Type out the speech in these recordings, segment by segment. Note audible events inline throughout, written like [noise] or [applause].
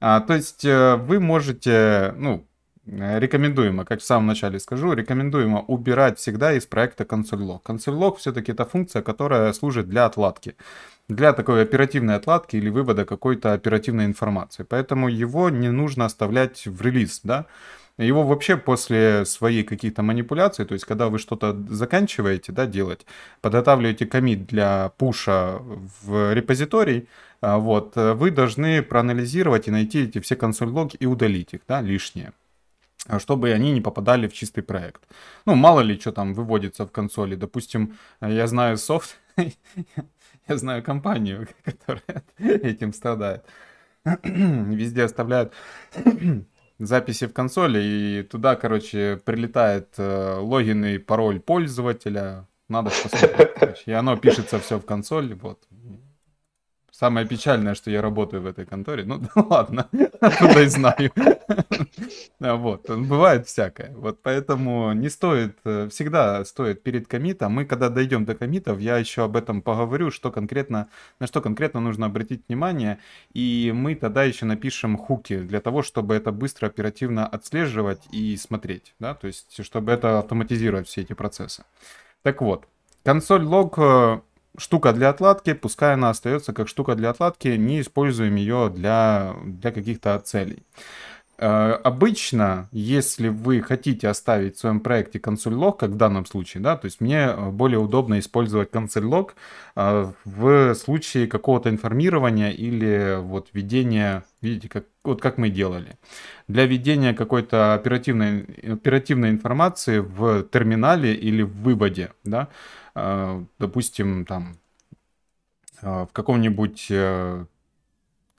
А, то есть э, вы можете, ну, э, рекомендуемо, как в самом начале скажу, рекомендуемо убирать всегда из проекта консоль-лог. Консоль-лог все-таки это функция, которая служит для отладки, для такой оперативной отладки или вывода какой-то оперативной информации. Поэтому его не нужно оставлять в релиз, да его вообще после своей каких-то манипуляций, то есть когда вы что-то заканчиваете, да, делать, подготавливаете комит для пуша в репозиторий, а, вот, вы должны проанализировать и найти эти все консоль-логи и удалить их, да, лишние а, чтобы они не попадали в чистый проект. Ну, мало ли, что там выводится в консоли. Допустим, я знаю софт, [laughs] я знаю компанию, [laughs] которая [laughs] этим страдает. [clears throat] Везде оставляют записи в консоли, и туда, короче, прилетает э, логин и пароль пользователя. Надо посмотреть. [laughs] и оно пишется все в консоли. Вот. Самое печальное, что я работаю в этой конторе. Ну [laughs] да ладно, [laughs] откуда и знаю. [laughs] А, вот, бывает всякое. Вот поэтому не стоит, э, всегда стоит перед комитом. Мы когда дойдем до комитов, я еще об этом поговорю, что конкретно, на что конкретно нужно обратить внимание. И мы тогда еще напишем хуки для того, чтобы это быстро, оперативно отслеживать и смотреть. Да? То есть, чтобы это автоматизировать все эти процессы. Так вот, консоль лог э, штука для отладки, пускай она остается как штука для отладки, не используем ее для, для каких-то целей. Э, обычно, если вы хотите оставить в своем проекте консоль-лог, как в данном случае, да, то есть мне э, более удобно использовать консоль-лог э, в случае какого-то информирования или вот ведения, видите, как, вот как мы делали. Для ведения какой-то оперативной, оперативной информации в терминале или в выводе, да, Э, допустим, там э, в каком-нибудь э,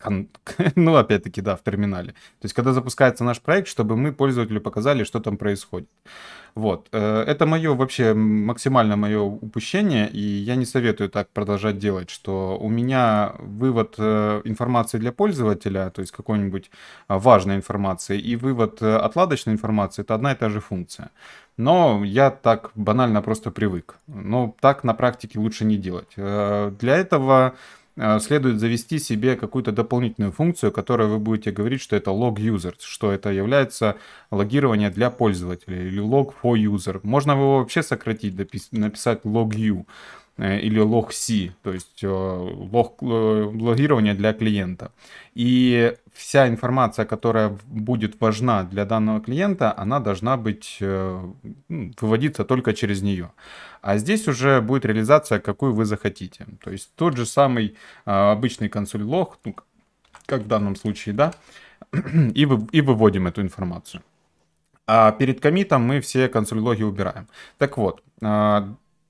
[laughs] ну, опять-таки, да, в терминале. То есть, когда запускается наш проект, чтобы мы пользователю показали, что там происходит. Вот. Э, это мое вообще максимально мое упущение, и я не советую так продолжать делать, что у меня вывод э, информации для пользователя, то есть какой-нибудь а, важной информации, и вывод э, отладочной информации — это одна и та же функция. Но я так банально просто привык. Но так на практике лучше не делать. Для этого Э, следует завести себе какую-то дополнительную функцию, которой вы будете говорить, что это log user, что это является логирование для пользователя или log for user. Можно его вообще сократить, написать log u или log C, то есть лог, логирование для клиента. И вся информация, которая будет важна для данного клиента, она должна быть, ну, выводиться только через нее. А здесь уже будет реализация, какую вы захотите. То есть тот же самый обычный консоль лог, как ну, в данном случае, да, [clears throat] и, вы, и выводим эту информацию. А перед комитом мы все консоль логи убираем. Так вот,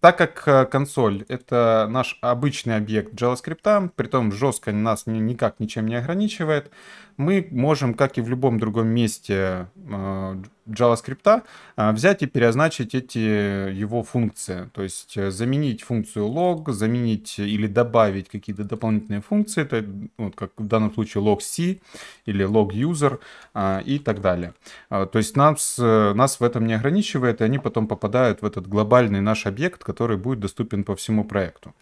так как э, консоль — это наш обычный объект JavaScript, при притом жестко нас никак ничем не ограничивает, мы можем, как и в любом другом месте э, JavaScript, а, взять и переозначить эти его функции. То есть э, заменить функцию log, заменить или добавить какие-то дополнительные функции, это, вот как в данном случае log-c или log-user а, и так далее. А, то есть нас, э, нас в этом не ограничивает, и они потом попадают в этот глобальный наш объект, который будет доступен по всему проекту,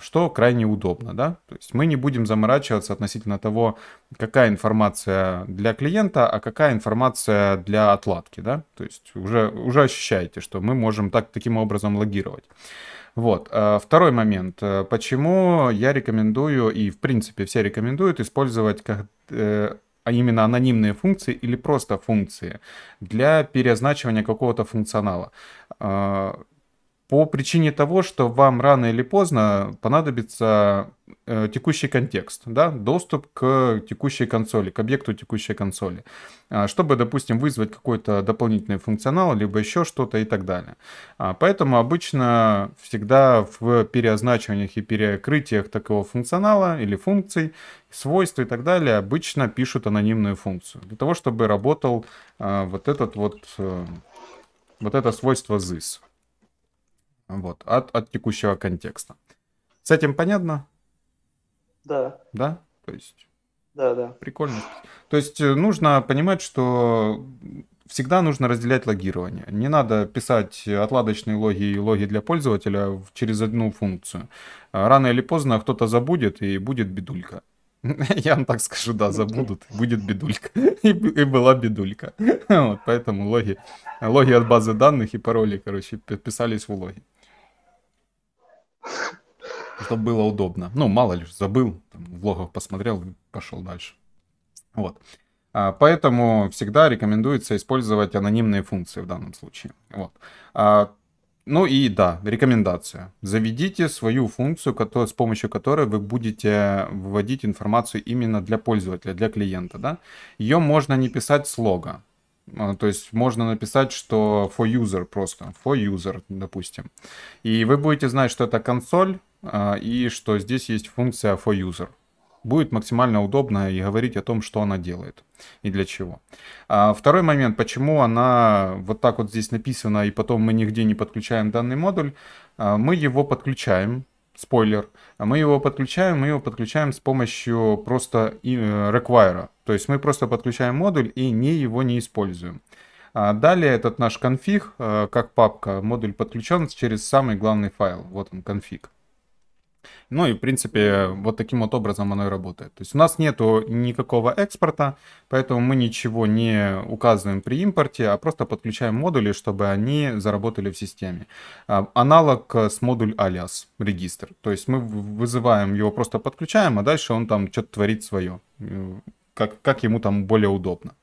что крайне удобно. Да? То есть мы не будем заморачиваться относительно того, какая информация для клиента, а какая информация для отладки, да, то есть уже, уже ощущаете, что мы можем так, таким образом логировать. Вот. Э, второй момент. Э, почему я рекомендую, и в принципе все рекомендуют, использовать как, э, а именно анонимные функции или просто функции для переозначивания какого-то функционала по причине того, что вам рано или поздно понадобится э, текущий контекст, да, доступ к текущей консоли, к объекту текущей консоли, э, чтобы, допустим, вызвать какой-то дополнительный функционал, либо еще что-то и так далее. А, поэтому обычно всегда в переозначиваниях и перекрытиях такого функционала или функций, свойств и так далее обычно пишут анонимную функцию, для того, чтобы работал э, вот этот вот, э, вот это свойство this. Вот, от, от текущего контекста. С этим понятно? Да. Да? То есть... Да, да. Прикольно. То есть э, нужно понимать, что всегда нужно разделять логирование. Не надо писать отладочные логи и логи для пользователя через одну функцию. А рано или поздно кто-то забудет и будет бедулька. [laughs] Я вам так скажу, да, забудут, будет бедулька. [laughs] И, и была бедулька. [laughs] Вот, поэтому логи, логи от базы данных и пароли, короче, писались в логи чтобы было удобно. Ну, мало ли, забыл, там, логах посмотрел и пошел дальше. Вот. А, поэтому всегда рекомендуется использовать анонимные функции в данном случае. Вот. А, ну и да, рекомендация. Заведите свою функцию, с помощью которой вы будете выводить информацию именно для пользователя, для клиента. Да? Ее можно не писать лога. А, то есть можно написать, что for user просто, for user, допустим. И вы будете знать, что это консоль, а, и что здесь есть функция for user. Будет максимально удобно и говорить о том, что она делает и для чего. А, второй момент, почему она вот так вот здесь написана, и потом мы нигде не подключаем данный модуль. Мы его подключаем спойлер, мы его подключаем, мы его подключаем с помощью просто э, require. То есть мы просто подключаем модуль и не его не используем. А далее этот наш конфиг, э, как папка, модуль подключен через самый главный файл. Вот он, конфиг. Ну и, в принципе, вот таким вот образом оно и работает. То есть у нас нету никакого экспорта, поэтому мы ничего не указываем при импорте, а просто подключаем модули, чтобы они заработали в системе. А, аналог э, с модуль alias регистр. То есть мы вызываем его, просто подключаем, а дальше он там что-то творит свое как, как ему там более удобно.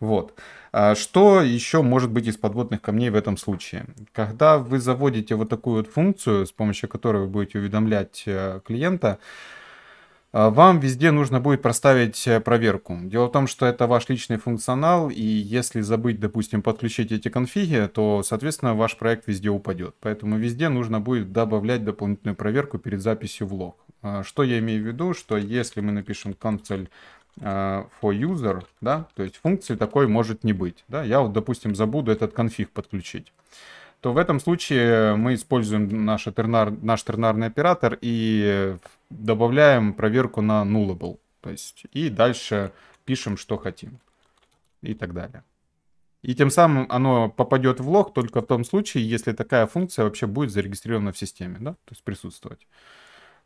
Вот. А что еще может быть из подводных камней в этом случае? Когда вы заводите вот такую вот функцию, с помощью которой вы будете уведомлять э, клиента, а, вам везде нужно будет проставить э, проверку. Дело в том, что это ваш личный функционал, и если забыть, допустим, подключить эти конфиги, то, соответственно, ваш проект везде упадет. Поэтому везде нужно будет добавлять дополнительную проверку перед записью в лог. А что я имею в виду? Что если мы напишем cancel Э, for user, да, то есть функции такой может не быть, да, я вот, допустим, забуду этот конфиг подключить, то в этом случае мы используем наш, тернар, наш тернарный оператор и добавляем проверку на nullable, то есть и дальше пишем, что хотим и так далее. И тем самым оно попадет в лог только в том случае, если такая функция вообще будет зарегистрирована в системе, да, то есть присутствовать.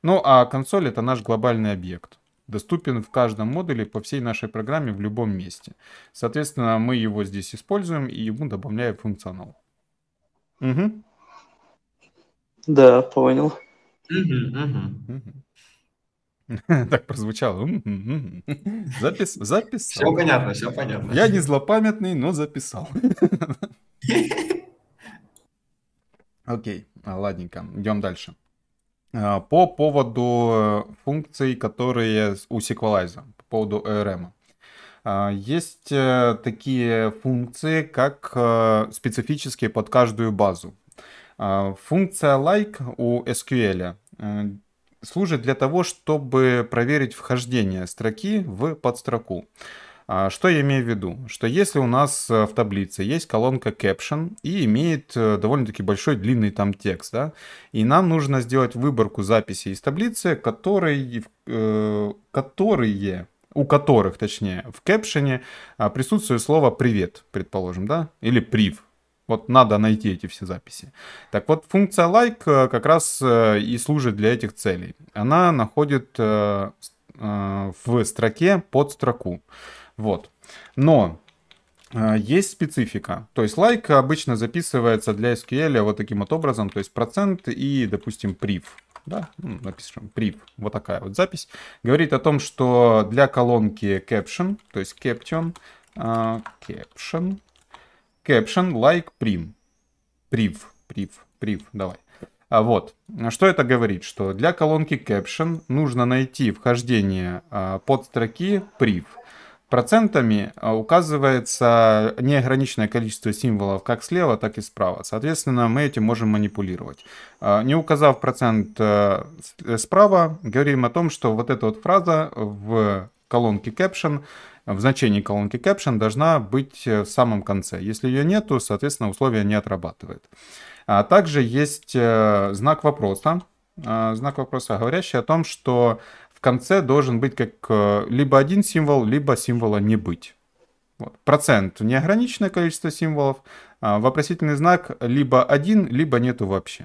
Ну а консоль это наш глобальный объект доступен в каждом модуле по всей нашей программе в любом месте. Соответственно, мы его здесь используем и ему добавляем функционал. Угу. Да, понял. Угу, угу. [laughs] Так прозвучало. Запис, записал. Все понятно, все понятно. Я не злопамятный, но записал. [laughs] Окей, ладненько, идем дальше. Э, по поводу э, функций, которые у SQLize, по поводу ORM. Э, есть такие функции, как специфические под каждую базу. Функция like у SQL служит для того, чтобы проверить вхождение строки в подстроку. строку. А, что я имею в виду? Что если у нас э, в таблице есть колонка Caption и имеет э, довольно-таки большой длинный там текст, да, и нам нужно сделать выборку записей из таблицы, которые, э, которые у которых, точнее, в кэпшене а, присутствует слово «привет», предположим, да, или «прив», вот надо найти эти все записи. Так вот, функция like как раз и служит для этих целей. Она находит в строке под строку. Вот. Но э, есть специфика. То есть лайк обычно записывается для SQL вот таким вот образом, то есть процент и, допустим, прив, Да, ну, напишем прив, вот такая вот запись. Говорит о том, что для колонки caption, то есть caption, uh, caption, caption, like, prim, прив, прив, прив, давай. А вот, что это говорит, что для колонки caption нужно найти вхождение uh, под строки priv, Процентами а, указывается неограниченное количество символов как слева, так и справа. Соответственно, мы этим можем манипулировать. А, не указав процент э, справа, говорим о том, что вот эта вот фраза в колонке caption, в значении колонки caption должна быть э, в самом конце. Если ее нету, соответственно, условие не отрабатывает. А также есть э, знак вопроса, а, знак вопроса, говорящий о том, что в конце должен быть как э, либо один символ, либо символа не быть. Вот. Процент неограниченное количество символов, а, вопросительный знак либо один, либо нету вообще.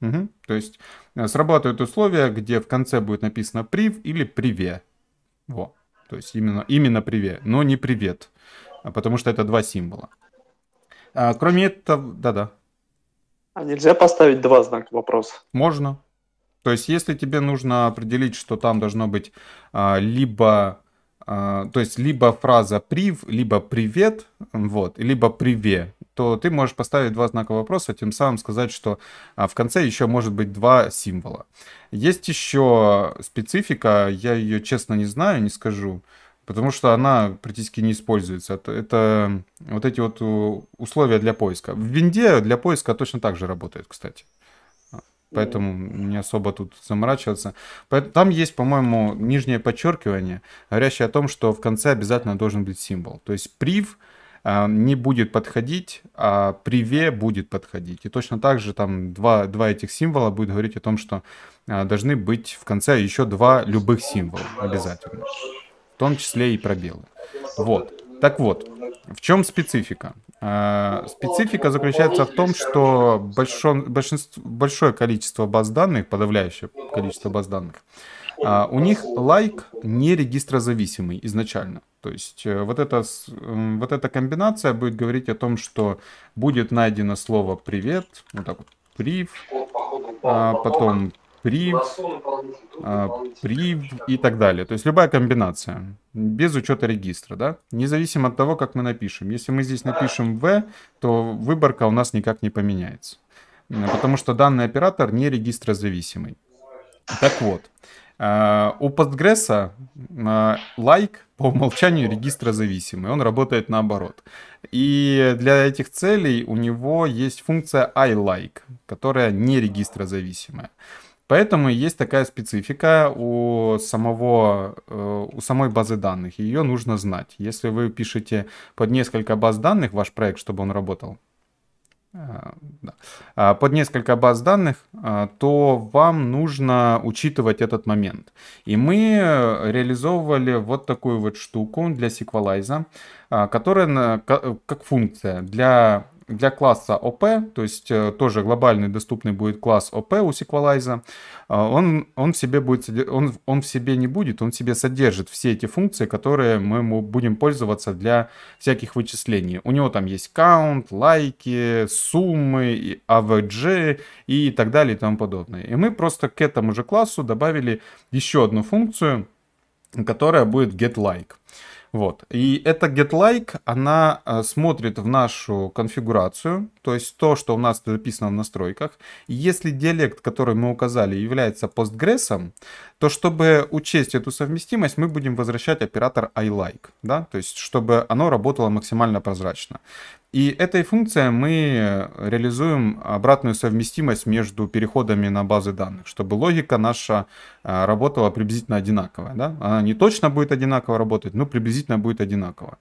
Угу. То есть э, срабатывают условия, где в конце будет написано прив или приве. Во. То есть именно, именно приве, но не привет, а потому что это два символа. А, кроме этого, да-да. А нельзя поставить два знака вопроса? Можно. То есть, если тебе нужно определить, что там должно быть а, либо, а, то есть, либо фраза прив, либо привет, вот, либо приве, то ты можешь поставить два знака вопроса, тем самым сказать, что а, в конце еще может быть два символа. Есть еще специфика, я ее честно не знаю, не скажу, потому что она практически не используется. Это, это вот эти вот условия для поиска. В винде для поиска точно так же работает, кстати поэтому не особо тут заморачиваться. Там есть, по-моему, нижнее подчеркивание, говорящее о том, что в конце обязательно должен быть символ. То есть прив э, не будет подходить, а приве будет подходить. И точно так же там два, два этих символа будет говорить о том, что э, должны быть в конце еще два любых символа обязательно. В том числе и пробелы. Вот. Так вот, в чем специфика? А, специфика заключается в том, что большом, большинство, большое количество баз данных, подавляющее количество баз данных, а, у них лайк не регистрозависимый изначально. То есть э, вот эта, вот эта комбинация будет говорить о том, что будет найдено слово «привет», вот так вот, «прив», а потом прив, а, прив и так далее. То есть любая комбинация, без учета регистра, да? Независимо от того, как мы напишем. Если мы здесь напишем v, то выборка у нас никак не поменяется. Э, потому что данный оператор не регистрозависимый. Так вот, э, у Postgres э, лайк like по умолчанию регистрозависимый, он работает наоборот. И для этих целей у него есть функция iLike, которая не регистрозависимая. Поэтому есть такая специфика у, самого, э, у самой базы данных. Ее нужно знать. Если вы пишете под несколько баз данных ваш проект, чтобы он работал, э, а, под несколько баз данных, э, то вам нужно учитывать этот момент. И мы реализовывали вот такую вот штуку для SQLize, а, которая как функция для для класса OP, то есть э, тоже глобальный доступный будет класс OP у Sequalize, а, он, он, в себе будет, он, он в себе не будет, он в себе содержит все эти функции, которые мы будем пользоваться для всяких вычислений. У него там есть count, лайки, суммы, AVG и так далее и тому подобное. И мы просто к этому же классу добавили еще одну функцию, которая будет getLike. Вот. И эта getLike, она э, смотрит в нашу конфигурацию, то есть то, что у нас записано в настройках. Если диалект, который мы указали, является Postgres, то чтобы учесть эту совместимость, мы будем возвращать оператор iLike, да, то есть чтобы оно работало максимально прозрачно. И этой функцией мы э, реализуем обратную совместимость между переходами на базы данных, чтобы логика наша э, работала приблизительно одинаковая. Да? Она не точно будет одинаково работать, но приблизительно будет одинаково.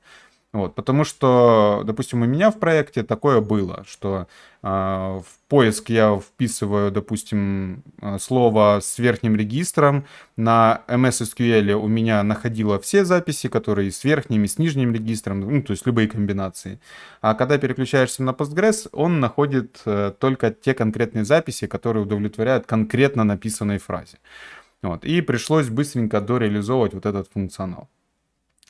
Вот, потому что, допустим, у меня в проекте такое было, что э, в поиск я вписываю, допустим, а, слово с верхним регистром. На MS SQL у меня находило все записи, которые с верхним и с нижним регистром, ну, то есть любые комбинации. А когда переключаешься на Postgres, он находит э, только те конкретные записи, которые удовлетворяют конкретно написанной фразе. Вот, и пришлось быстренько дореализовывать вот этот функционал.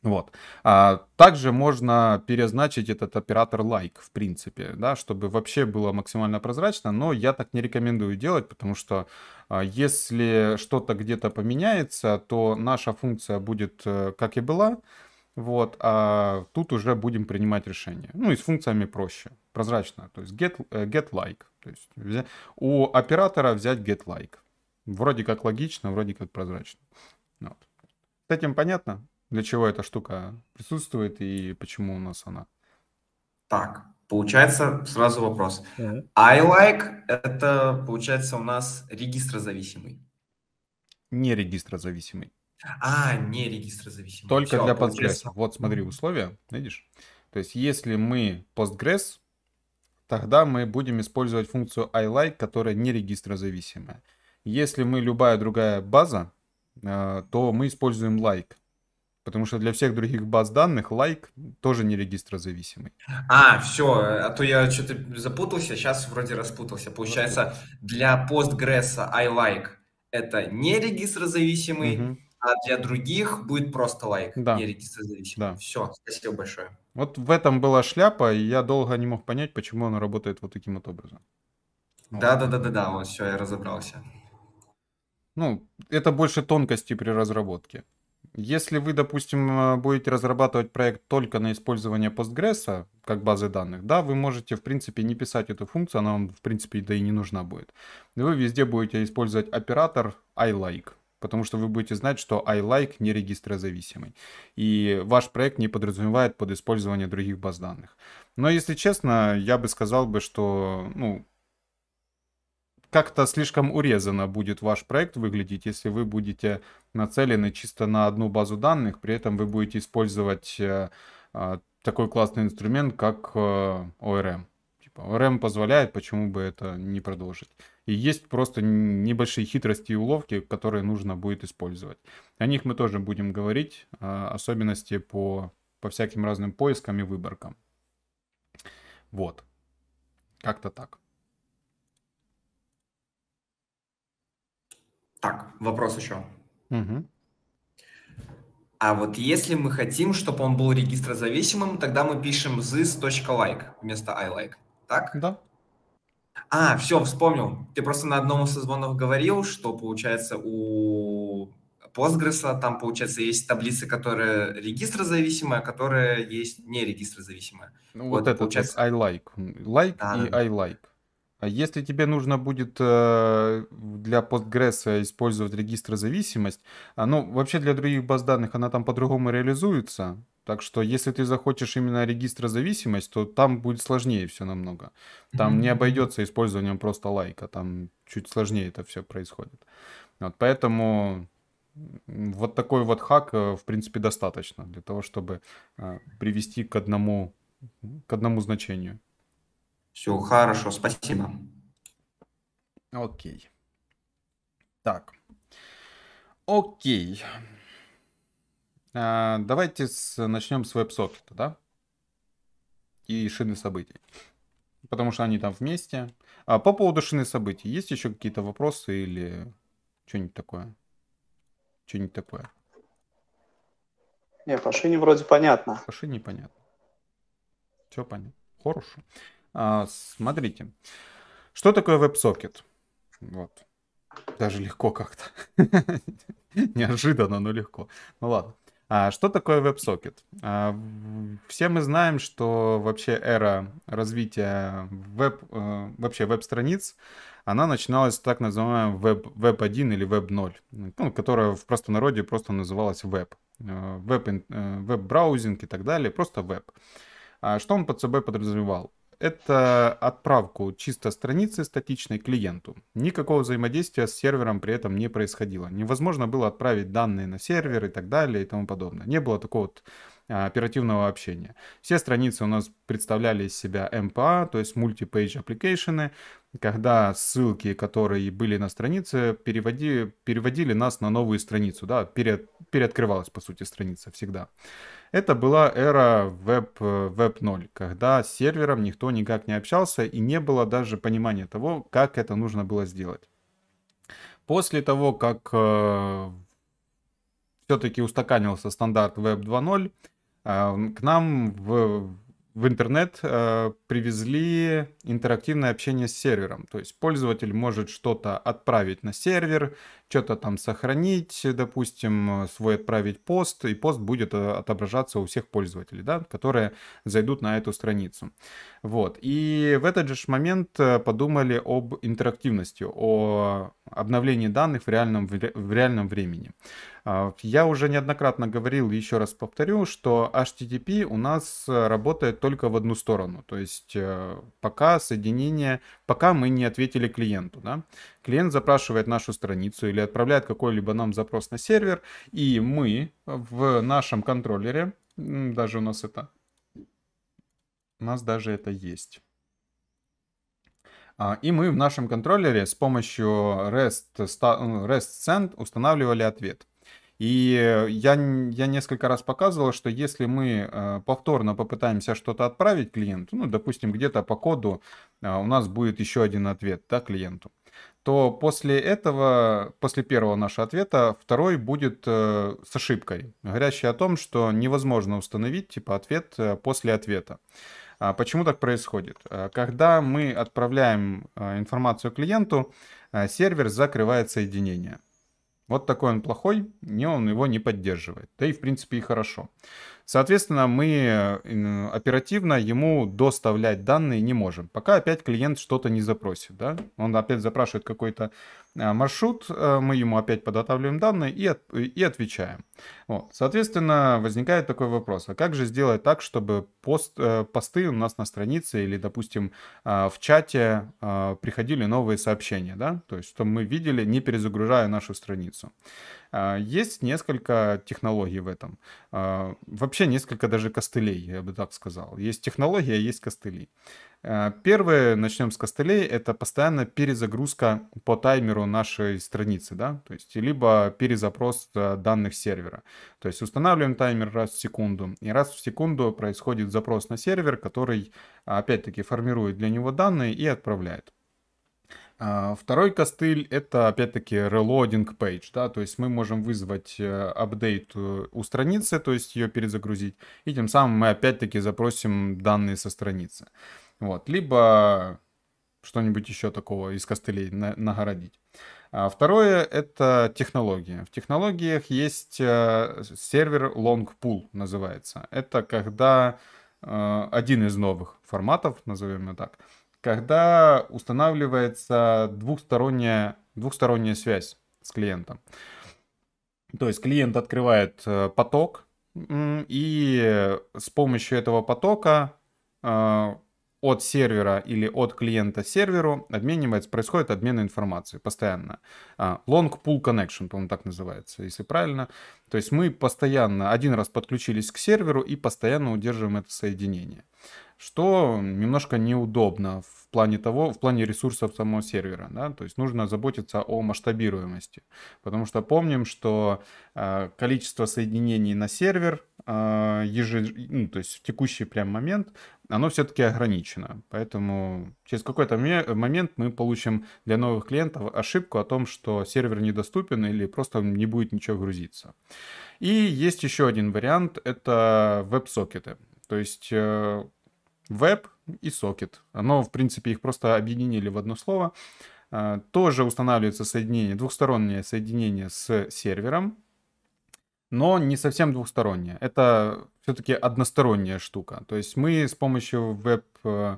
Вот. А также можно перезначить этот оператор like, в принципе, да, чтобы вообще было максимально прозрачно, но я так не рекомендую делать, потому что а, если что-то где-то поменяется, то наша функция будет э, как и была, вот, а тут уже будем принимать решение. Ну и с функциями проще, прозрачно, то есть get, э, get like, то есть у оператора взять get like. Вроде как логично, вроде как прозрачно. Вот. С этим понятно? для чего эта штука присутствует и почему у нас она? Так, получается сразу вопрос. Mm-hmm. iLike – это, получается, у нас регистрозависимый. Не регистрозависимый. А, не регистрозависимый. Только Все, для получается... Вот смотри условия, видишь? То есть если мы Postgres, тогда мы будем использовать функцию iLike, которая не регистрозависимая. Если мы любая другая база, э, то мы используем like. Потому что для всех других баз данных лайк тоже не регистрозависимый. А, все, а то я что-то запутался, сейчас вроде распутался. Получается, для Postgres iLike это не регистрозависимый, угу. а для других будет просто лайк, да. не регистрозависимый. Да. Все, спасибо большое. Вот в этом была шляпа, и я долго не мог понять, почему она работает вот таким вот образом. Да-да-да-да-да, вот все, я разобрался. Ну, это больше тонкости при разработке. Если вы, допустим, э, будете разрабатывать проект только на использование Postgres а, как базы данных, да, вы можете, в принципе, не писать эту функцию, она вам, в принципе, да и не нужна будет. Вы везде будете использовать оператор iLike, потому что вы будете знать, что iLike не регистрозависимый, и ваш проект не подразумевает под использование других баз данных. Но, если честно, я бы сказал бы, что, ну, как-то слишком урезанно будет ваш проект выглядеть, если вы будете нацелены чисто на одну базу данных, при этом вы будете использовать э, а, такой классный инструмент, как ORM. Э, эм. Типа, ORM эм позволяет, почему бы это не продолжить. И есть просто небольшие хитрости и уловки, которые нужно будет использовать. О них мы тоже будем говорить, э, особенности по, по всяким разным поискам и выборкам. Вот. Как-то так. Так, вопрос еще. Угу. А вот если мы хотим, чтобы он был регистрозависимым, тогда мы пишем this.like вместо ilike, так? Да. А, все, вспомнил. Ты просто на одном из созвонов говорил, что получается у Postgres, там, получается, есть таблицы, которые регистрозависимые, а которые есть не регистрозависимые. Ну, вот, вот это получается... I like. Like да, и да. I like. А если тебе нужно будет э, для Postgres использовать регистр зависимость, а, ну, вообще для других баз данных она там по-другому реализуется, так что, если ты захочешь именно регистра зависимость, то там будет сложнее все намного. Там mm-hmm. не обойдется использованием просто лайка, там чуть сложнее это все происходит. Вот, поэтому вот такой вот хак, э, в принципе, достаточно для того, чтобы э, привести к одному, к одному значению. Все, хорошо, спасибо. Окей. Так. Окей. А, давайте с, начнем с веб-сокета, да? И шины событий. Потому что они там вместе. А по поводу шины событий, есть еще какие-то вопросы или что-нибудь такое? Что-нибудь такое? Не, по шине вроде понятно. По шине понятно. Все понятно. Хорошо. А, смотрите, что такое WebSocket? Вот. Даже легко как-то. [laughs] Неожиданно, но легко. Ну ладно. А что такое WebSocket? А, все мы знаем, что вообще эра развития веб, э, вообще веб-страниц, она начиналась с так называемым веб, веб-1 или веб-0, ну, которая в простонародье просто называлась веб. Э, веб, э, веб-браузинг и так далее, просто веб. А что он под собой подразумевал? это отправку чисто страницы статичной клиенту. Никакого взаимодействия с сервером при этом не происходило. Невозможно было отправить данные на сервер и так далее и тому подобное. Не было такого вот Э, оперативного общения. Все страницы у нас представляли из себя MPA, то есть Multi-Page Application, когда ссылки, которые были на странице, переводи, переводили нас на новую страницу, да, перед, переоткрывалась, по сути, страница всегда. Это была эра веб, э, веб 0, когда с сервером никто никак не общался и не было даже понимания того, как это нужно было сделать. После того, как э, все-таки устаканился стандарт Web 2.0, к нам в, в интернет э, привезли интерактивное общение с сервером. То есть пользователь может что-то отправить на сервер, что-то там сохранить, допустим, свой отправить пост, и пост будет э, отображаться у всех пользователей, да, которые зайдут на эту страницу. Вот. И в этот же момент э, подумали об интерактивности, о обновлении данных в реальном, в реальном времени. А, я уже неоднократно говорил, еще раз повторю, что HTTP у нас э, работает только в одну сторону. То есть э, пока соединение, пока мы не ответили клиенту. Да? Клиент запрашивает нашу страницу или отправляет какой-либо нам запрос на сервер, и мы в нашем контроллере, даже у нас это, у нас даже это есть а, и мы в нашем контроллере с помощью REST, э, REST send устанавливали ответ. И я, я несколько раз показывал, что если мы э, повторно попытаемся что-то отправить клиенту, ну, допустим, где-то по коду э, у нас будет еще один ответ да, клиенту, то после этого, после первого нашего ответа, второй будет с ошибкой, говорящий о том, что невозможно установить типа ответ после ответа. А почему так происходит? А, когда мы отправляем а, информацию клиенту, сервер закрывает соединение. Вот такой он плохой, не он его не поддерживает. Да и в принципе и хорошо. Соответственно, мы оперативно ему доставлять данные не можем, пока опять клиент что-то не запросит. Да? Он опять запрашивает какой-то а, маршрут, э, мы ему опять подготавливаем данные и, от, и отвечаем. Вот. Соответственно, возникает такой вопрос, а как же сделать так, чтобы пост, э, посты у нас на странице или, допустим, а, в чате а, приходили новые сообщения, да? то есть чтобы мы видели, не перезагружая нашу страницу. А, есть несколько технологий в этом. А, вообще несколько даже костылей, я бы так сказал. Есть технология, а есть костыли. Первое, начнем с костылей, это постоянно перезагрузка по таймеру нашей страницы, да, то есть либо перезапрос данных сервера. То есть устанавливаем таймер раз в секунду, и раз в секунду происходит запрос на сервер, который опять-таки формирует для него данные и отправляет. А, второй костыль это опять-таки reloading page, да, то есть мы можем вызвать апдейт э, э, у страницы, то есть ее перезагрузить, и тем самым мы опять-таки запросим данные со страницы. Вот, либо что-нибудь еще такого из костылей на нагородить. А второе — это технологии. В технологиях есть э, сервер long pool называется. Это когда один из новых форматов, назовем его так, когда устанавливается двухсторонняя, двухсторонняя связь с клиентом. То есть клиент открывает э, поток, и с помощью этого потока э, от сервера или от клиента серверу обменивается, происходит обмен информацией постоянно. А, long Pool Connection, по-моему, так называется, если правильно. То есть мы постоянно, один раз подключились к серверу и постоянно удерживаем это соединение что немножко неудобно в плане того, в плане ресурсов самого сервера, да, то есть нужно заботиться о масштабируемости, потому что помним, что э, количество соединений на сервер э, ежед... ну, то есть в текущий прям момент, оно все-таки ограничено, поэтому через какой-то момент мы получим для новых клиентов ошибку о том, что сервер недоступен или просто не будет ничего грузиться. И есть еще один вариант, это веб-сокеты, то есть э, веб и сокет. Оно, в принципе, их просто объединили в одно слово. А, тоже устанавливается соединение, двухстороннее соединение с сервером, но не совсем двухстороннее. Это все-таки односторонняя штука. То есть мы с помощью веб э,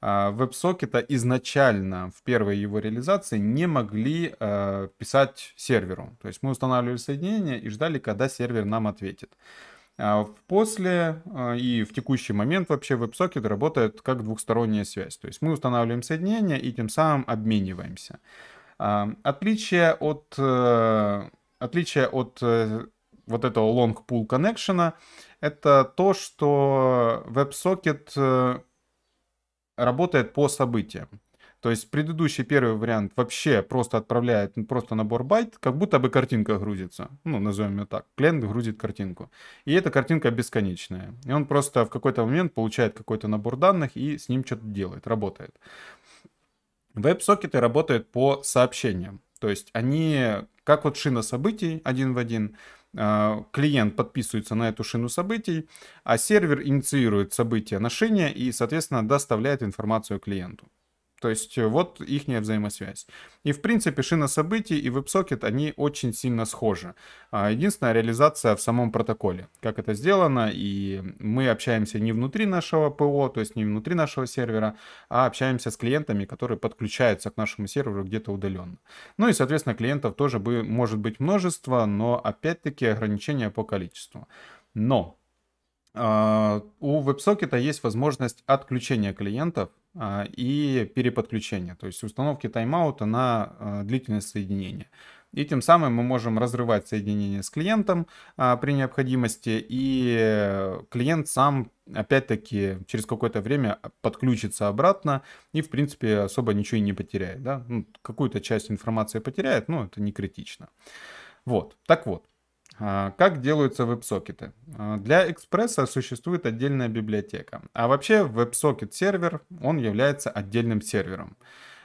а, веб сокета изначально в первой его реализации не могли э, писать серверу. То есть мы устанавливали соединение и ждали, когда сервер нам ответит. А после а, и в текущий момент вообще WebSocket работает как двухсторонняя связь. То есть мы устанавливаем соединение и тем самым обмениваемся. А, отличие от, э, отличие от э, вот этого long pool connection это то, что WebSocket э, работает по событиям. То есть предыдущий первый вариант вообще просто отправляет ну, просто набор байт, как будто бы картинка грузится. Ну, назовем ее так. Клиент грузит картинку. И эта картинка бесконечная. И он просто в какой-то момент получает какой-то набор данных и с ним что-то делает, работает. Веб-сокеты работают по сообщениям. То есть они, как вот шина событий один в один, а, клиент подписывается на эту шину событий, а сервер инициирует события на шине и, соответственно, доставляет информацию клиенту. То есть э, вот их взаимосвязь. И в принципе шина событий и WebSocket, они очень сильно схожи. А, единственная реализация в самом протоколе. Как это сделано, и мы общаемся не внутри нашего ПО, то есть не внутри нашего сервера, а общаемся с клиентами, которые подключаются к нашему серверу где-то удаленно. Ну и, соответственно, клиентов тоже бы, может быть множество, но опять-таки ограничения по количеству. Но Uh, у WebSocket есть возможность отключения клиентов а, и переподключение, то есть установки тайм-аута на а, длительность соединения. И тем самым мы можем разрывать соединение с клиентом а, при необходимости, и клиент сам, опять-таки, через какое-то время подключится обратно и, в принципе, особо ничего и не потеряет. Да? Ну, какую-то часть информации потеряет, но это не критично. Вот, так вот, а, как делаются веб-сокеты? А, для экспресса существует отдельная библиотека. А вообще веб-сокет сервер, он является отдельным сервером.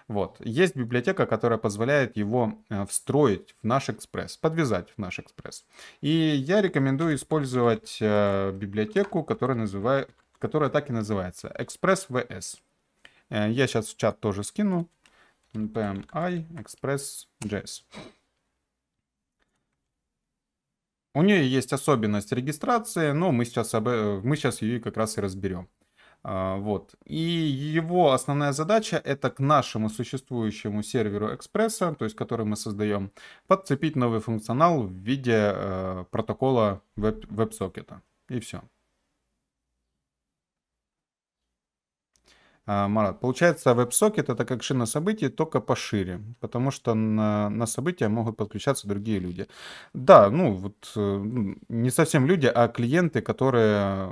Вот. Есть библиотека, которая позволяет его э, встроить в наш экспресс, подвязать в наш экспресс. И я рекомендую использовать э, библиотеку, которая, называет, которая так и называется, Express VS. Э, я сейчас в чат тоже скину. npm i express.js. У нее есть особенность регистрации, но мы сейчас, об... Э, мы сейчас ее как раз и разберем. А, вот. И его основная задача это к нашему существующему серверу экспресса, то есть который мы создаем, подцепить новый функционал в виде э, протокола веб- веб-сокета. И все. А, Марат, получается, WebSocket это как шина событий, только пошире, потому что на, на события могут подключаться другие люди. Да, ну вот э, не совсем люди, а клиенты, которые э,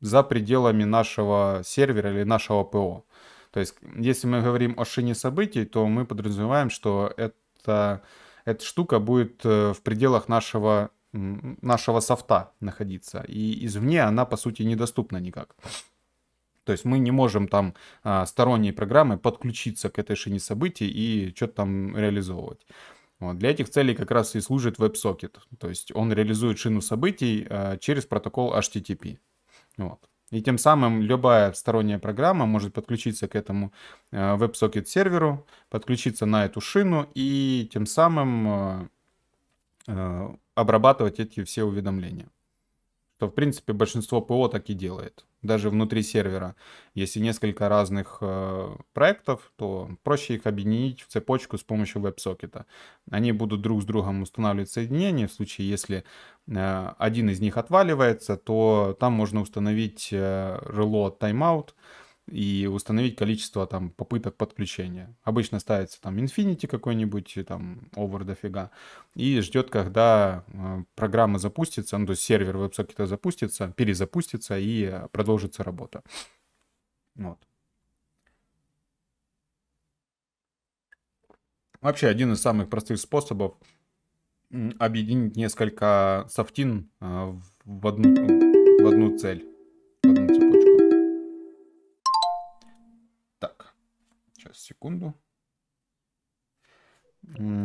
за пределами нашего сервера или нашего ПО. То есть, если мы говорим о шине событий, то мы подразумеваем, что это, эта штука будет э, в пределах нашего, нашего софта находиться. И извне она, по сути, недоступна никак. То есть мы не можем там а, сторонней программой подключиться к этой шине событий и что-то там реализовывать. Вот. Для этих целей как раз и служит WebSocket. То есть он реализует шину событий а, через протокол HTTP. Вот. И тем самым любая сторонняя программа может подключиться к этому а, WebSocket серверу, подключиться на эту шину и тем самым а, а обрабатывать эти все уведомления что, в принципе, большинство ПО так и делает. Даже внутри сервера. Если несколько разных э, проектов, то проще их объединить в цепочку с помощью веб-сокета. Они будут друг с другом устанавливать соединение. В случае, если э, один из них отваливается, то там можно установить э, релот тайм Э, и установить количество там попыток подключения. Обычно ставится там Infinity какой-нибудь, там over дофига, и ждет, когда э, программа запустится, ну, то есть сервер WebSocket запустится, перезапустится и э, продолжится работа. Вот. Вообще один из самых простых способов объединить несколько софтин э, в одну, в одну цель. В одну цепочку. Сейчас, секунду.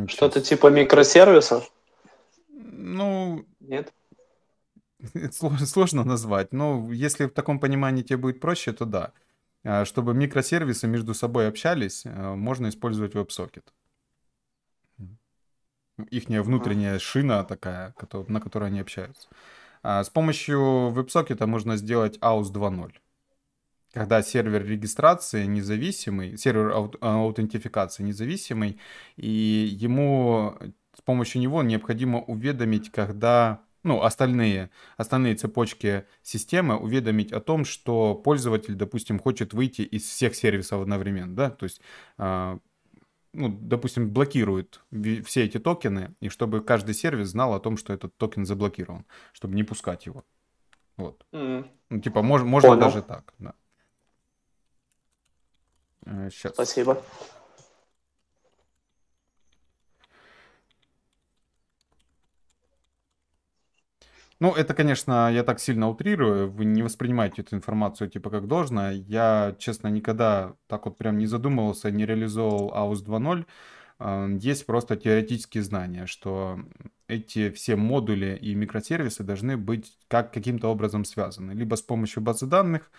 Что-то типа микросервисов? Ну... Нет? [laughs] Сложно назвать, но если в таком понимании тебе будет проще, то да. А, чтобы микросервисы между собой общались, э, можно использовать WebSocket. Ихняя внутренняя а. шина такая, на которой они общаются. А, с помощью WebSocket можно сделать AUS 2.0 когда сервер регистрации независимый, сервер а, аутентификации независимый, и ему с помощью него необходимо уведомить, когда ну, остальные, остальные цепочки системы уведомить о том, что пользователь, допустим, хочет выйти из всех сервисов одновременно, да, то есть а, ну, допустим, блокирует все эти токены, и чтобы каждый сервис знал о том, что этот токен заблокирован, чтобы не пускать его. Вот. Mm. Ну, типа, мож, можно Понял. даже так, да. Сейчас. Э, Спасибо. Ну, это, конечно, я так сильно утрирую, вы не воспринимаете эту информацию типа как должно. Я, честно, никогда так вот прям не задумывался, не реализовал AUS 2.0. Эм, есть просто теоретические знания, что эти все модули и микросервисы должны быть как каким-то образом связаны. Либо с помощью базы данных,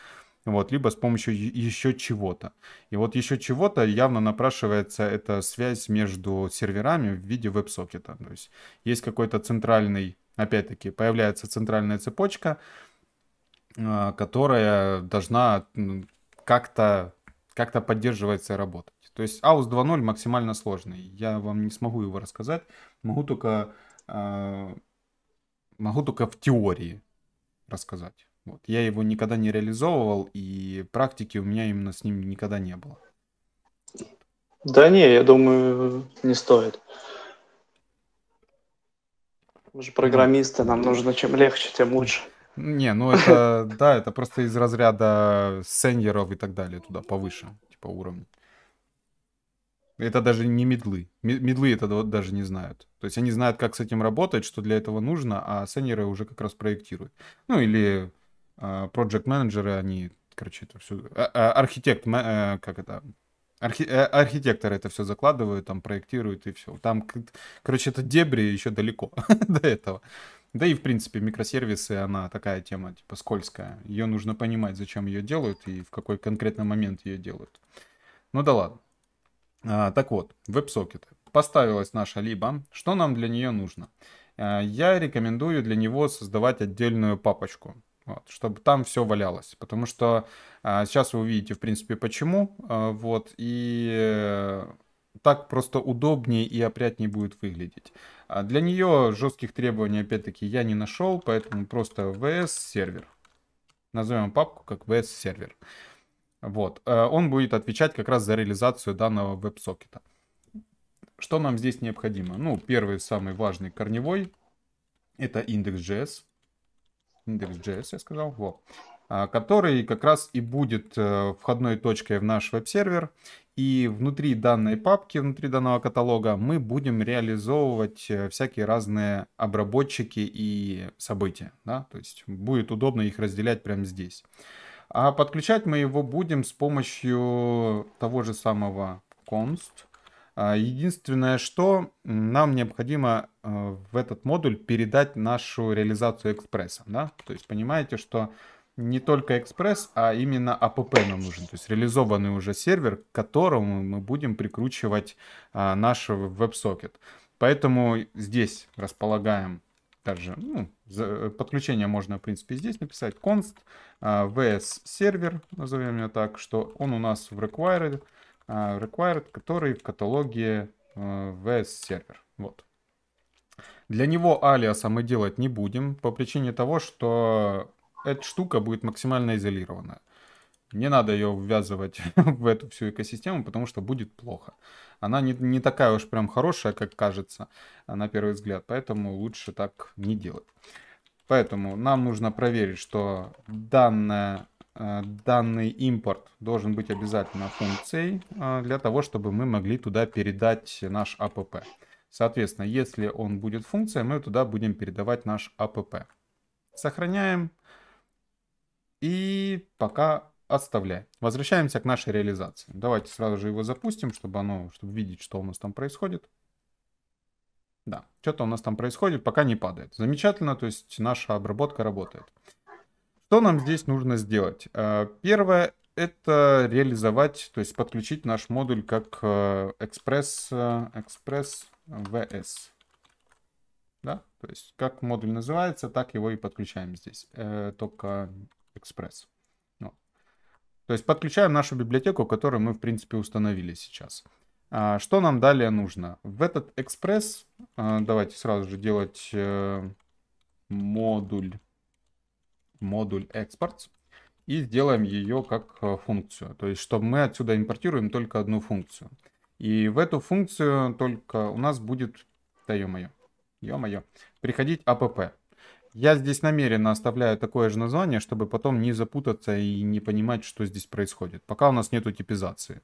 вот, либо с помощью еще чего-то. И вот еще чего-то явно напрашивается эта связь между серверами в виде веб-сокета. То есть есть какой-то центральный, опять-таки, появляется центральная цепочка, а, которая должна как-то как, -то, поддерживаться и работать. То есть AUS 2.0 максимально сложный. Я вам не смогу его рассказать. Могу только, а, могу только в теории рассказать. Вот. Я его никогда не реализовывал, и практики у меня именно с ним никогда не было. Да не, я думаю, не стоит. Мы же программисты, нам нужно чем легче, тем лучше. Не, ну это, [laughs] да, это просто из разряда сеньеров и так далее туда повыше, типа уровня. Это даже не медлы. Медлы это даже не знают. То есть они знают, как с этим работать, что для этого нужно, а сеньеры уже как раз проектируют. Ну или Проект а, менеджеры они, короче, это все... А, а, архитект, э, как это, Архи э, архитекторы это все закладывают, там проектируют и все. Там, короче, это дебри еще далеко [laughs] до этого. Да и, в принципе, микросервисы, она такая тема, типа, скользкая. Ее нужно понимать, зачем ее делают и в какой конкретный момент ее делают. Ну да ладно. А, так вот, WebSocket. Поставилась наша либо. Что нам для нее нужно? А, я рекомендую для него создавать отдельную папочку вот, чтобы там все валялось, потому что а, сейчас вы увидите, в принципе, почему, а, вот, и э, так просто удобнее и опрятнее будет выглядеть. А для нее жестких требований, опять-таки, я не нашел, поэтому просто VS-сервер. Назовем папку как VS-сервер. Вот, э, он будет отвечать как раз за реализацию данного веб-сокета. Что нам здесь необходимо? Ну, первый самый важный корневой это индекс.js index.js, я сказал, вот, а, который как раз и будет э, входной точкой в наш веб-сервер. И внутри данной папки, внутри данного каталога мы будем реализовывать э, всякие разные обработчики и события. Да? То есть будет удобно их разделять прямо здесь. А подключать мы его будем с помощью того же самого const а, единственное, что нам необходимо э, в этот модуль передать нашу реализацию экспресса. Да? То есть понимаете, что не только экспресс, а именно APP нам нужен. То есть реализованный уже сервер, к которому мы будем прикручивать а, наш веб-сокет. Поэтому здесь располагаем также, ну, подключение можно, в принципе, здесь написать const а, vs сервер, назовем его так, что он у нас в required, Э, required, который в каталоге э, VS сервер. Вот. Для него алиаса мы делать не будем по причине того, что эта штука будет максимально изолирована. Не надо ее ввязывать [laughs] в эту всю экосистему, потому что будет плохо. Она не, не такая уж прям хорошая, как кажется на первый взгляд, поэтому лучше так не делать. Поэтому нам нужно проверить, что данная Э, данный импорт должен быть обязательно функцией э, для того, чтобы мы могли туда передать наш АПП. Соответственно, если он будет функцией, мы туда будем передавать наш АПП. Сохраняем и пока оставляем. Возвращаемся к нашей реализации. Давайте сразу же его запустим, чтобы, оно, чтобы видеть, что у нас там происходит. Да, что-то у нас там происходит, пока не падает. Замечательно, то есть наша обработка работает. Что нам здесь нужно сделать? Э, первое это реализовать, то есть подключить наш модуль как Express, Express VS. Да? То есть как модуль называется, так его и подключаем здесь. Э, только Express. То есть подключаем нашу библиотеку, которую мы, в принципе, установили сейчас. А, что нам далее нужно? В этот экспресс, э, давайте сразу же делать модуль модуль exports и сделаем ее как э, функцию. То есть, чтобы мы отсюда импортируем только одну функцию. И в эту функцию только у нас будет, да ё-моё, ё-моё, приходить app. А Я здесь намеренно оставляю такое же название, чтобы потом не запутаться и не понимать, что здесь происходит. Пока у нас нету типизации.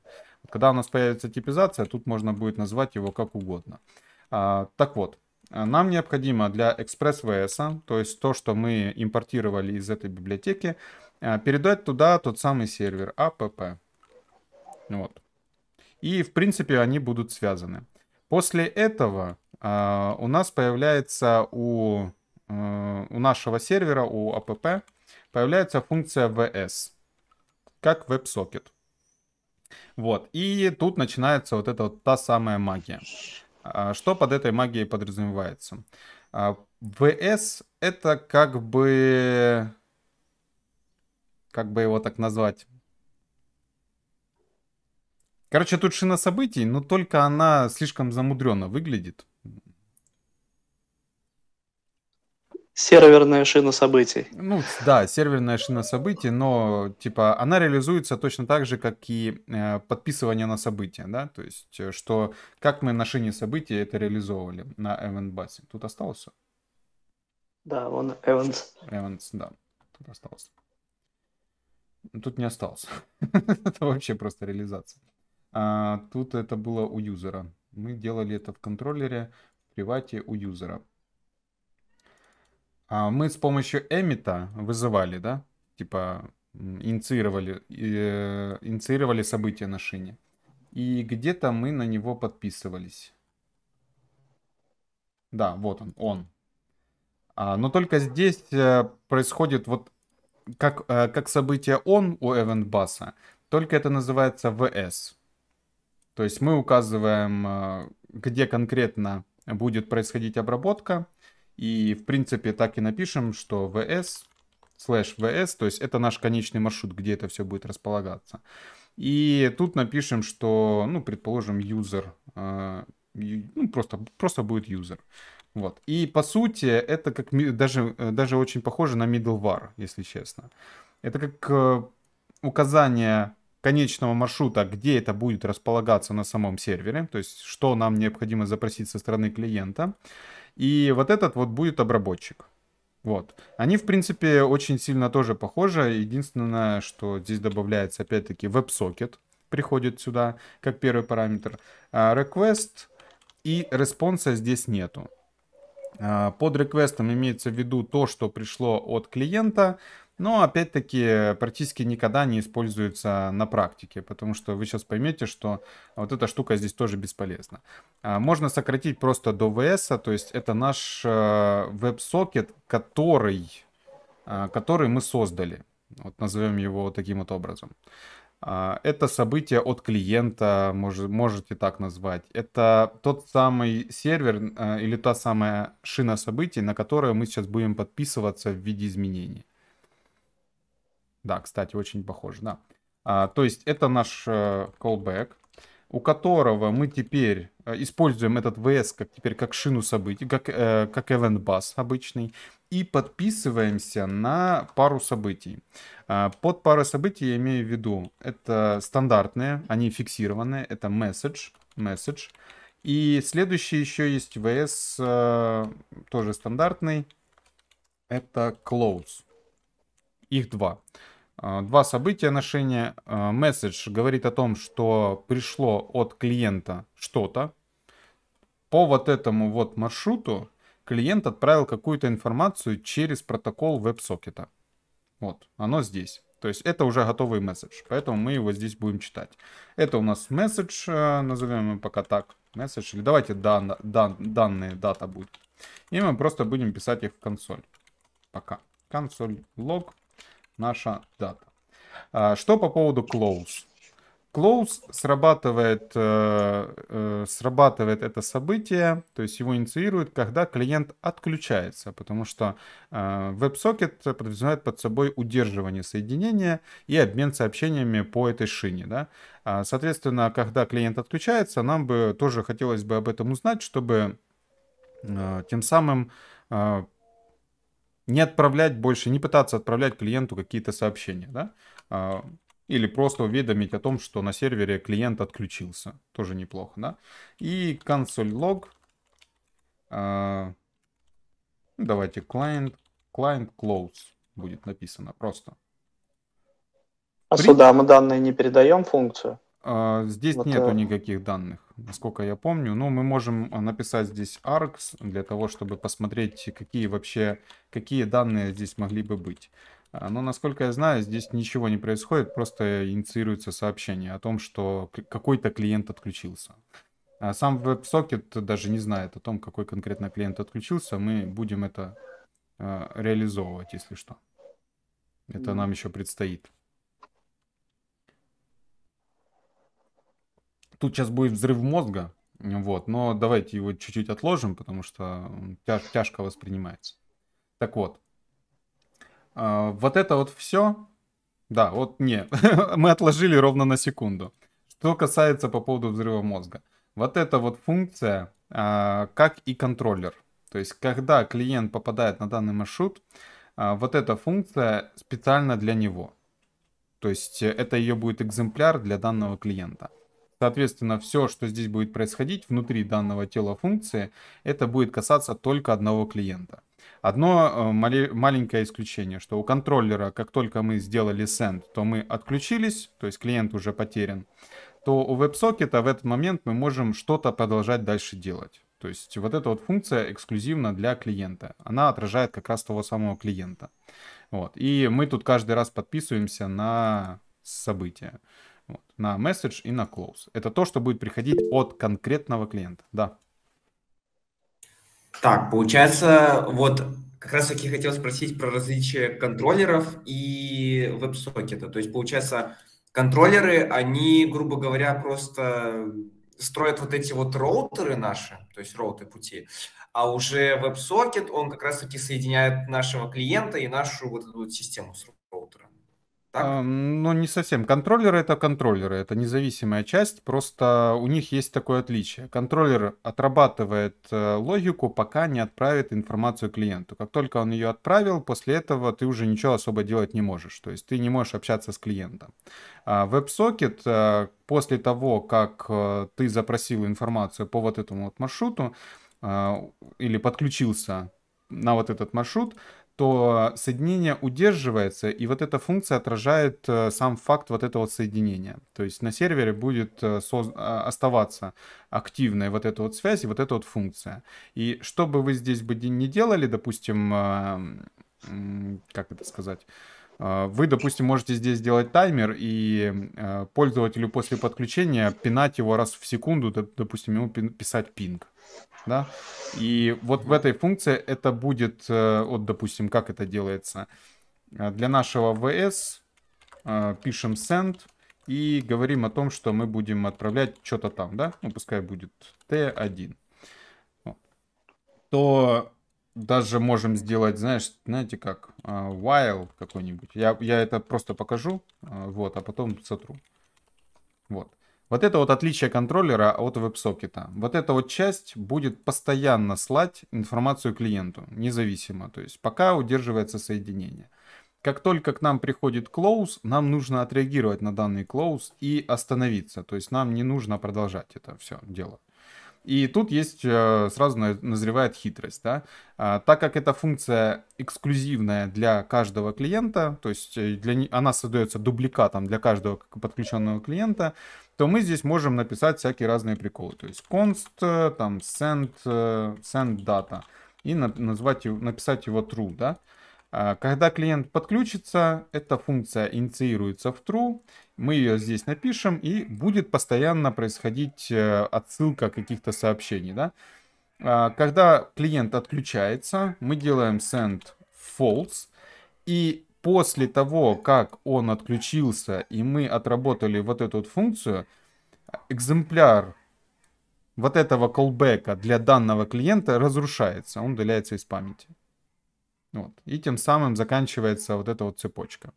Когда у нас появится типизация, тут можно будет назвать его как угодно. А, так вот, а, нам необходимо для Express VS, то есть то, что мы импортировали из этой библиотеки, а, передать туда тот самый сервер app. А вот. И, в принципе, они будут связаны. После этого э, у нас появляется у, э, у нашего сервера, у app, появляется функция vs, как WebSocket. Вот, и тут начинается вот эта вот та самая магия. А, что под этой магией подразумевается? ВС а, это как бы... Как бы его так назвать? Короче, тут шина событий, но только она слишком замудренно выглядит. серверная шина событий. Ну да, серверная шина событий, но типа она реализуется точно так же, как и э, подписывание на события, да, то есть э, что как мы на шине событий это реализовывали на event басе. Тут осталось? Да, вон Evans. Evans, да, тут остался. Ну, тут не остался. [laughs] это вообще просто реализация. А, тут это было у юзера. Мы делали это в контроллере в привате у юзера. А мы с помощью эмита вызывали, да? Типа инициировали, э, инициировали события на шине. И где-то мы на него подписывались. Да, вот он, он. А, но только здесь э, происходит вот как, э, как событие он у Эвентбаса, только это называется VS. То есть мы указываем, э, где конкретно будет происходить обработка, и, в принципе, так и напишем, что vs слэш vs, то есть это наш конечный маршрут, где это все будет располагаться. И тут напишем, что, ну, предположим, user, э, ну, просто, просто будет user. Вот. И по сути это как даже, э, даже очень похоже на middleware, если честно. Это как э, указание конечного маршрута, где это будет располагаться на самом сервере, то есть что нам необходимо запросить со стороны клиента. И вот этот вот будет обработчик. Вот. Они, в принципе, очень сильно тоже похожи. Единственное, что здесь добавляется, опять-таки, WebSocket приходит сюда, как первый параметр. А request и респонса здесь нету. А, под реквестом имеется в виду то, что пришло от клиента но опять-таки практически никогда не используется на практике, потому что вы сейчас поймете, что вот эта штука здесь тоже бесполезна. А, можно сократить просто до VS, то есть это наш э, веб-сокет, который, э, который мы создали. Вот назовем его таким вот образом. А, это событие от клиента, можете так назвать. Это тот самый сервер э, или та самая шина событий, на которую мы сейчас будем подписываться в виде изменений. Да, кстати, очень похоже, да. А, то есть это наш э, callback, у которого мы теперь э, используем этот VS как теперь как шину событий, как, э, как event bus обычный, и подписываемся на пару событий. Э, под пару событий я имею в виду, это стандартные, они фиксированные, это message, message. И следующий еще есть VS, э, тоже стандартный, это close. Их два. А, два события ношения. А, месседж говорит о том, что пришло от клиента что-то. По вот этому вот маршруту клиент отправил какую-то информацию через протокол веб-сокета. Вот, оно здесь. То есть это уже готовый месседж, поэтому мы его здесь будем читать. Это у нас месседж, э, назовем его пока так, месседж, или давайте дан, дан, данные, дата будет. И мы просто будем писать их в консоль. Пока. Консоль лог наша дата. А, что по поводу close? Close срабатывает, э, э, срабатывает это событие, то есть его инициирует, когда клиент отключается, потому что WebSocket э, подразумевает под собой удерживание соединения и обмен сообщениями по этой шине. Да? А, соответственно, когда клиент отключается, нам бы тоже хотелось бы об этом узнать, чтобы тем самым не отправлять больше, не пытаться отправлять клиенту какие-то сообщения, да, а, или просто уведомить о том, что на сервере клиент отключился, тоже неплохо, да, и консоль лог, а, ну, давайте client, client close будет написано просто. А сюда мы данные не передаем функцию? А, здесь вот, нету э, никаких данных, насколько я помню. Но ну, мы можем а, написать здесь args для того, чтобы посмотреть, какие вообще, какие данные здесь могли бы быть. А, но, насколько я знаю, здесь ничего не происходит, просто инициируется сообщение о том, что какой-то клиент отключился. Сам WebSocket даже не знает о том, какой конкретно клиент отключился. Мы будем это реализовывать, если что. Это нам еще предстоит. Тут сейчас будет взрыв мозга, вот, но давайте его чуть-чуть отложим, потому что тяж, тяжко воспринимается. Так вот, э, вот это вот все, да, вот не, [laughs] мы отложили ровно на секунду. Что касается по поводу взрыва мозга, вот эта вот функция, э, как и контроллер, то есть когда клиент попадает на данный маршрут, э, вот эта функция специально для него, то есть э, это ее будет экземпляр для данного клиента. Соответственно, все, что здесь будет происходить внутри данного тела функции, это будет касаться только одного клиента. Одно э, маленькое исключение, что у контроллера, как только мы сделали send, то мы отключились, то есть клиент уже потерян, то у WebSocket в этот момент мы можем что-то продолжать дальше делать. То есть вот эта вот функция эксклюзивна для клиента. Она отражает как раз того самого клиента. Вот. И мы тут каждый раз подписываемся на события. Вот, на message и на close. Это то, что будет приходить от конкретного клиента. Да. Так, получается, вот как раз таки хотел спросить про различия контроллеров и веб-сокета. То есть, получается, контроллеры, они, грубо говоря, просто строят вот эти вот роутеры наши, то есть роуты пути, а уже веб-сокет, он как раз таки соединяет нашего клиента и нашу вот эту вот систему с ну, не совсем. Контроллеры это контроллеры, это независимая часть, просто у них есть такое отличие. Контроллер отрабатывает э, логику, пока не отправит информацию клиенту. Как только он ее отправил, после этого ты уже ничего особо делать не можешь, то есть ты не можешь общаться с клиентом. А WebSocket э, после того, как э, ты запросил информацию по вот этому вот маршруту или подключился на вот этот маршрут, то соединение удерживается, и вот эта функция отражает э, сам факт вот этого соединения. То есть на сервере будет э, а, оставаться активной вот эта вот связь и вот эта вот функция. И что бы вы здесь бы не делали, допустим, а, как это сказать, а, вы, допустим, можете здесь сделать таймер и э, пользователю после подключения пинать его раз в секунду, допустим, ему писать пинг. Да? И вот в этой функции это будет, э, вот, допустим, как это делается. Э, для нашего VS пишем send и говорим о том, что мы будем отправлять что-то там, да? Ну, пускай будет T1. То даже можем сделать, знаешь, знаете как, а, while какой-нибудь. Я, я это просто покажу, а, вот, а потом сотру. Вот. Вот это вот отличие контроллера от WebSocket. Вот эта вот часть будет постоянно слать информацию клиенту, независимо, то есть пока удерживается соединение. Как только к нам приходит close, нам нужно отреагировать на данный close и остановиться. То есть нам не нужно продолжать это все дело. И тут есть э, сразу назревает хитрость, да. А, так как эта функция эксклюзивная для каждого клиента, то есть э, для, она создается дубликатом для каждого подключенного клиента, то мы здесь можем написать всякие разные приколы. То есть const, э, там send, send data и назвать, написать его true, да. А, когда клиент подключится, эта функция инициируется в true, мы ее здесь напишем и будет постоянно происходить э, отсылка каких-то сообщений. Да? А, когда клиент отключается, мы делаем send false и после того, как он отключился и мы отработали вот эту вот функцию, экземпляр вот этого колбека для данного клиента разрушается, он удаляется из памяти. Вот. И тем самым заканчивается вот эта вот цепочка.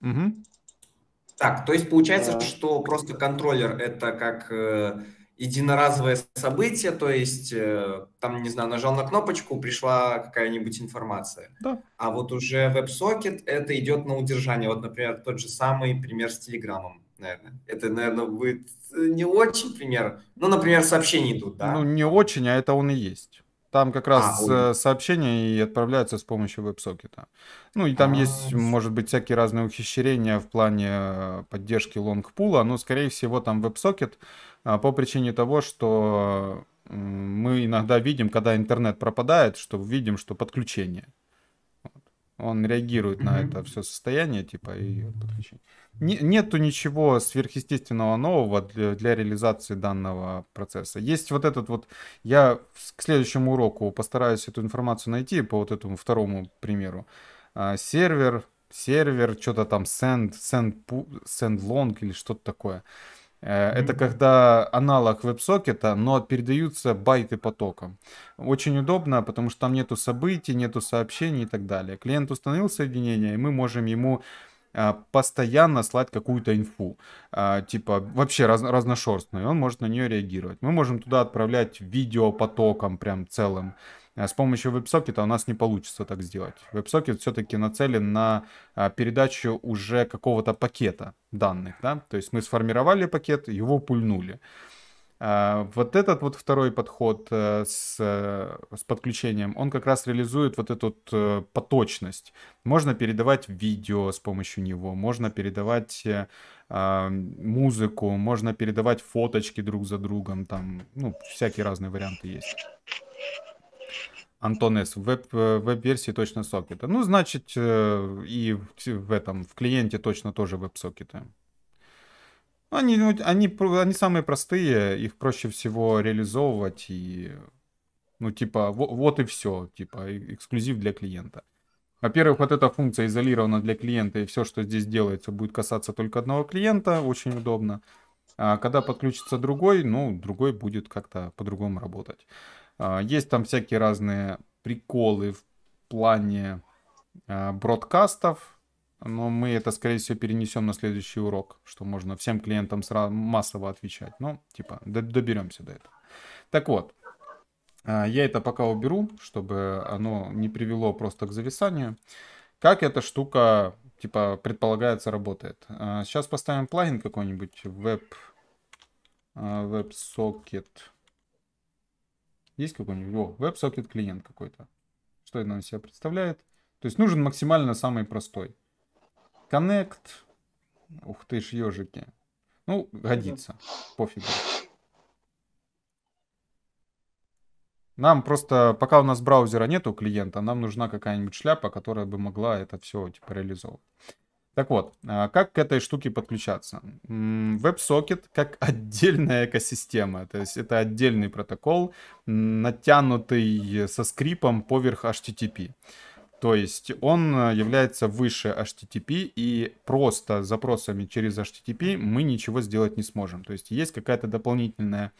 Угу. Так, то есть получается, что просто контроллер это как э, единоразовое событие, то есть э, там, не знаю, нажал на кнопочку, пришла какая-нибудь информация. Да. А вот уже WebSocket это идет на удержание. Вот, например, тот же самый пример с Телеграмом, наверное. Это, наверное, будет э, не очень пример. Ну, например, сообщения идут, да? Ну, не очень, а это он и есть. Там как раз а, э, сообщения и отправляются с помощью веб-сокета. Ну и там а, есть, может быть, всякие разные ухищрения в плане э, поддержки лонгпула, но, скорее всего, там веб-сокет а, по причине того, что э, мы иногда видим, когда интернет пропадает, что видим, что подключение. Он реагирует mm-hmm. на это все состояние, типа, и подключение нету ничего сверхъестественного нового для, для реализации данного процесса. Есть вот этот вот, я к следующему уроку постараюсь эту информацию найти по вот этому второму примеру. А, сервер, сервер, что-то там send, send, send long или что-то такое. Э, это когда аналог веб-сокета, но передаются байты потоком. Очень удобно, потому что там нету событий, нету сообщений и так далее. Клиент установил соединение, и мы можем ему а, постоянно слать какую-то инфу, а, типа вообще раз, разношерстную, он может на нее реагировать. Мы можем туда отправлять видео потоком прям целым. А, с помощью WebSocket у нас не получится так сделать. WebSocket все-таки нацелен на передачу уже какого-то пакета данных, да, то есть мы сформировали пакет, его пульнули. А, вот этот вот второй подход э, с, э, с подключением, он как раз реализует вот эту э, поточность. Можно передавать видео с помощью него, можно передавать а, музыку, можно передавать фоточки друг за другом, там, ну, всякие разные варианты есть. Антон С. Веб, веб-версии точно сокета. Ну, значит, и в этом, в клиенте точно тоже веб-сокеты. Ну, они, ну, они, они самые простые, их проще всего реализовывать и, ну, типа, вот, вот и все, типа, эксклюзив для клиента. Во-первых, вот эта функция изолирована для клиента, и все, что здесь делается, будет касаться только одного клиента, очень удобно. А когда подключится другой, ну, другой будет как-то по-другому работать. А, есть там всякие разные приколы в плане а, бродкастов, но мы это, скорее всего, перенесем на следующий урок, что можно всем клиентам сразу массово отвечать. но ну, типа, доберемся до этого. Так вот, а, я это пока уберу, чтобы оно не привело просто к зависанию. Как эта штука, типа, предполагается, работает? А, сейчас поставим плагин какой-нибудь, веб, а, веб-сокет. Есть какой-нибудь? О, веб-сокет клиент какой-то. Что это он себя представляет? То есть нужен максимально самый простой. Connect. Ух ты ж, ежики. Ну, годится. Пофигу. Нам просто, пока у нас браузера нету клиента, нам нужна какая-нибудь шляпа, которая бы могла это все типа реализовывать. Так вот, а, как к этой штуке подключаться? WebSocket как [laughs] отдельная экосистема, то есть это отдельный протокол, натянутый со скрипом поверх HTTP. То есть он э, является выше HTTP, и просто запросами через HTTP мы ничего сделать не сможем. То есть есть какая-то дополнительная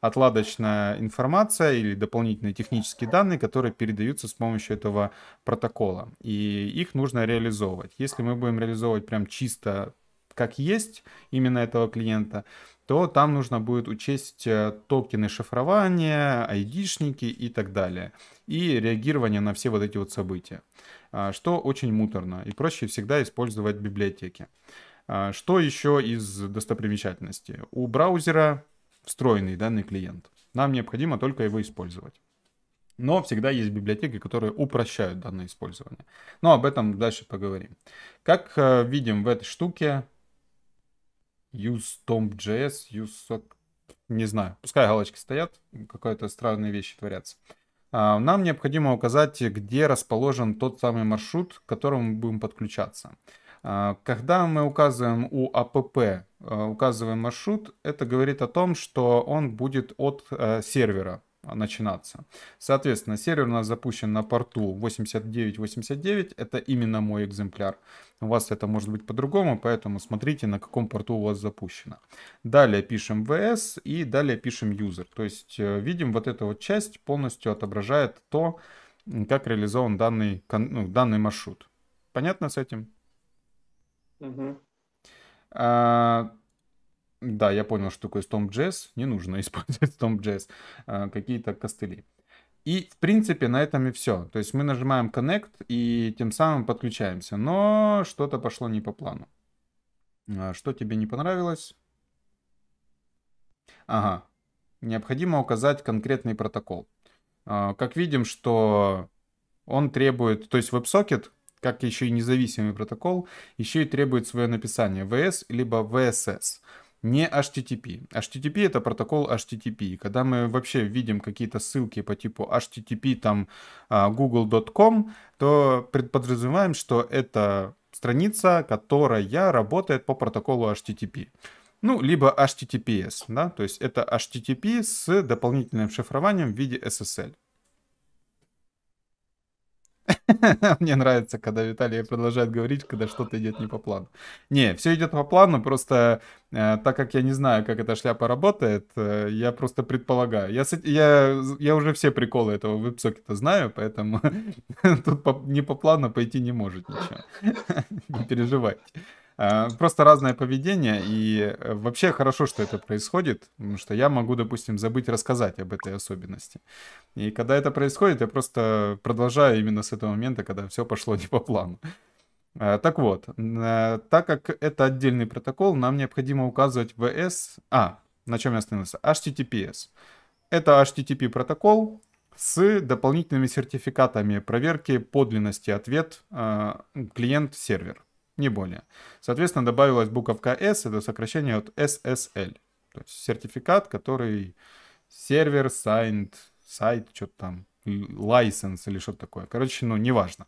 отладочная информация или дополнительные технические данные, которые передаются с помощью этого протокола. И их нужно реализовывать. Если мы будем реализовывать прям чисто как есть именно этого клиента, то там нужно будет учесть э, токены шифрования, айдишники и так далее. И реагирование на все вот эти вот события. А, что очень муторно. И проще всегда использовать библиотеки. А, что еще из достопримечательности? У браузера встроенный данный клиент. Нам необходимо только его использовать. Но всегда есть библиотеки, которые упрощают данное использование. Но об этом дальше поговорим. Как э, видим в этой штуке, Use Tomb.js, use... Не знаю, пускай галочки стоят, какие-то странные вещи творятся. А, нам необходимо указать, где расположен тот самый маршрут, к которому мы будем подключаться. А, когда мы указываем у АПП, э, указываем маршрут, это говорит о том, что он будет от э, сервера начинаться. Соответственно, сервер у нас запущен на порту 8989, это именно мой экземпляр. У вас это может быть по-другому, поэтому смотрите, на каком порту у вас запущено. Далее пишем vs и далее пишем user. То есть э, видим, вот эта вот часть полностью отображает то, как реализован данный, ну, данный маршрут. Понятно с этим? Угу. А, да, я понял, что такое Stomp.js. Не нужно [laughs] использовать Stomp.js. А, какие-то костыли. И, в принципе, на этом и все. То есть мы нажимаем Connect и тем самым подключаемся. Но что-то пошло не по плану. А, что тебе не понравилось? Ага. Необходимо указать конкретный протокол. А, как видим, что он требует... То есть WebSocket, как еще и независимый протокол, еще и требует свое написание VS либо VSS не HTTP. HTTP это протокол HTTP. Когда мы вообще видим какие-то ссылки по типу HTTP там а, google.com, то подразумеваем, что это страница, которая работает по протоколу HTTP. Ну, либо HTTPS, да, то есть это HTTP с дополнительным шифрованием в виде SSL. [laughs] Мне нравится, когда Виталий продолжает говорить, когда что-то идет не по плану. Не, все идет по плану, просто э, так как я не знаю, как эта шляпа работает, э, я просто предполагаю. Я, я, я уже все приколы этого веб-сокета знаю, поэтому [laughs] тут по, не по плану пойти не может ничего. [laughs] не переживайте. Э, просто разное поведение, и э, вообще хорошо, что это происходит, потому что я могу, допустим, забыть рассказать об этой особенности. И когда это происходит, я просто продолжаю именно с этого момента, когда все пошло [laughs] не по плану. Э, так вот, так как это отдельный протокол, нам необходимо указывать VS... А, на чем я остановился? HTTPS. Это HTTP протокол, с дополнительными сертификатами проверки подлинности ответ клиент-сервер не более. Соответственно, добавилась буковка S, это сокращение от SSL, то есть сертификат, который сервер, signed, сайт, что-то там, license или что-то такое. Короче, ну, неважно.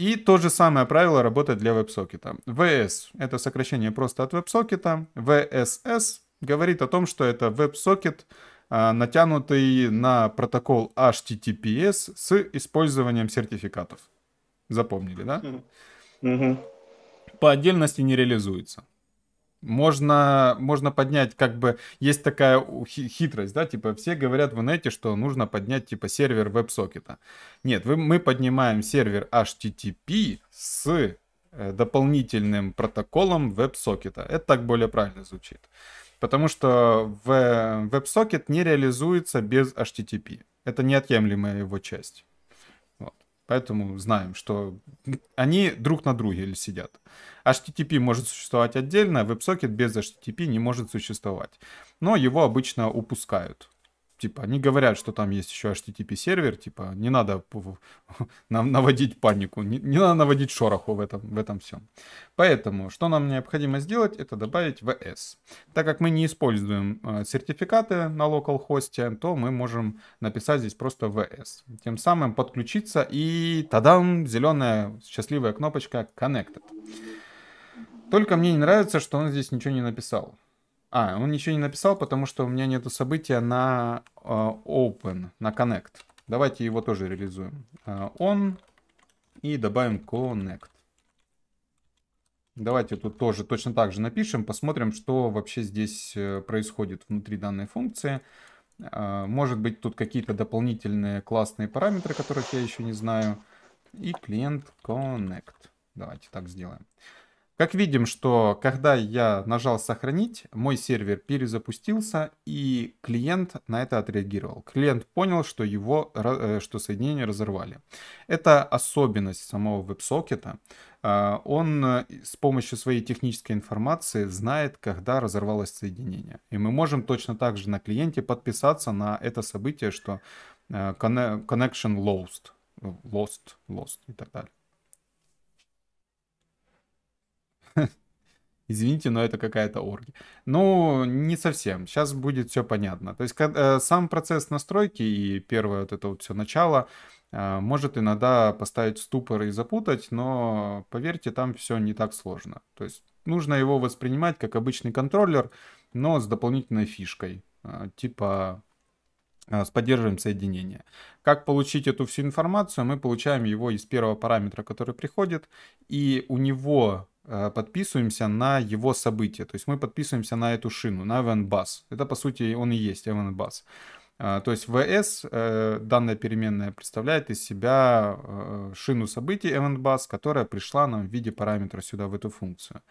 И то же самое правило работает для WebSocket. VS — это сокращение просто от WebSocket. VSS говорит о том, что это WebSocket, а, натянутый на протокол HTTPS с использованием сертификатов. Запомнили, да? Mm-hmm по отдельности не реализуется. Можно, можно поднять, как бы, есть такая хитрость, да, типа, все говорят в инете, что нужно поднять, типа, сервер веб-сокета. Нет, вы, мы поднимаем сервер HTTP с э, дополнительным протоколом веб-сокета. Это так более правильно звучит. Потому что в WebSocket э, не реализуется без HTTP. Это неотъемлемая его часть. Поэтому знаем, что они друг на друге сидят. HTTP может существовать отдельно, WebSocket без HTTP не может существовать. Но его обычно упускают. Типа, они говорят, что там есть еще HTTP сервер, типа, не надо [laughs] нам наводить панику, не, не надо наводить шороху в этом, в этом всем. Поэтому, что нам необходимо сделать, это добавить VS. Так как мы не используем э, сертификаты на localhost, то мы можем написать здесь просто VS. Тем самым подключиться и тадам, зеленая счастливая кнопочка Connected. Только мне не нравится, что он здесь ничего не написал. А, он ничего не написал, потому что у меня нету события на uh, open, на connect. Давайте его тоже реализуем. Uh, а, on и добавим connect. Давайте тут тоже точно так же напишем, посмотрим, что вообще здесь э, происходит внутри данной функции. Uh, может быть, тут какие-то дополнительные классные параметры, которых я еще не знаю. И клиент connect. Давайте так сделаем. Uh, как видим, что когда я нажал «Сохранить», мой сервер перезапустился, и клиент на это отреагировал. Клиент понял, что, его, э, что соединение разорвали. Это особенность самого WebSocket. А, он э, с помощью своей технической информации знает, когда разорвалось соединение. И мы можем точно так же на клиенте подписаться на это событие, что э, connection lost, lost, lost и так далее. [laughs] Извините, но это какая-то орги. Ну, не совсем. Сейчас будет все понятно. То есть э, сам процесс настройки и первое вот это вот все начало э, может иногда поставить ступор и запутать, но поверьте, там все не так сложно. То есть нужно его воспринимать как обычный контроллер, но с дополнительной фишкой, э, типа с поддерживаем соединение. Как получить эту всю информацию? Мы получаем его из первого параметра, который приходит, и у него Э, подписываемся на его событие. То есть мы подписываемся на эту шину, на event bus. Это, по сути, он и есть event bus. Э, то есть VS, э, данная переменная, представляет из себя шину событий event bus, которая пришла нам в виде параметра сюда, в эту функцию.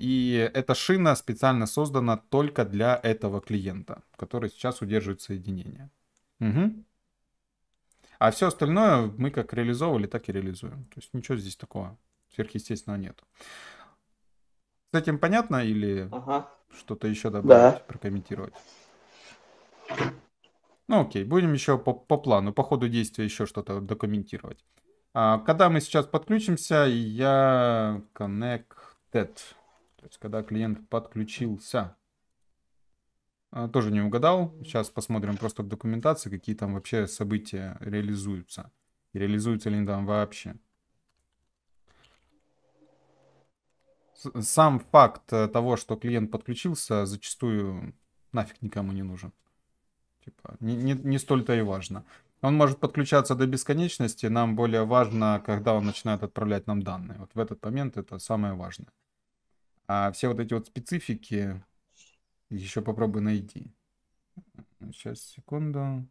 И эта шина специально создана только для этого клиента, который сейчас удерживает соединение. Угу. А все остальное мы как реализовывали, так и реализуем. То есть ничего здесь такого сверхъестественного нету. С этим понятно или ага. что-то еще добавить, да. прокомментировать? Ну окей, будем еще по, по плану, по ходу действия еще что-то документировать. А, когда мы сейчас подключимся, я connected. То есть, когда клиент подключился. А, тоже не угадал. Сейчас посмотрим просто в документации, какие там вообще события реализуются. И реализуются ли они там вообще. сам факт э, того, что клиент подключился, зачастую нафиг никому не нужен. Типа, не, не, не столь-то и важно. Он может подключаться до бесконечности, нам более важно, когда он начинает отправлять нам данные. Вот в этот момент это самое важное. А все вот эти вот специфики еще попробуй найти. Сейчас, секунду.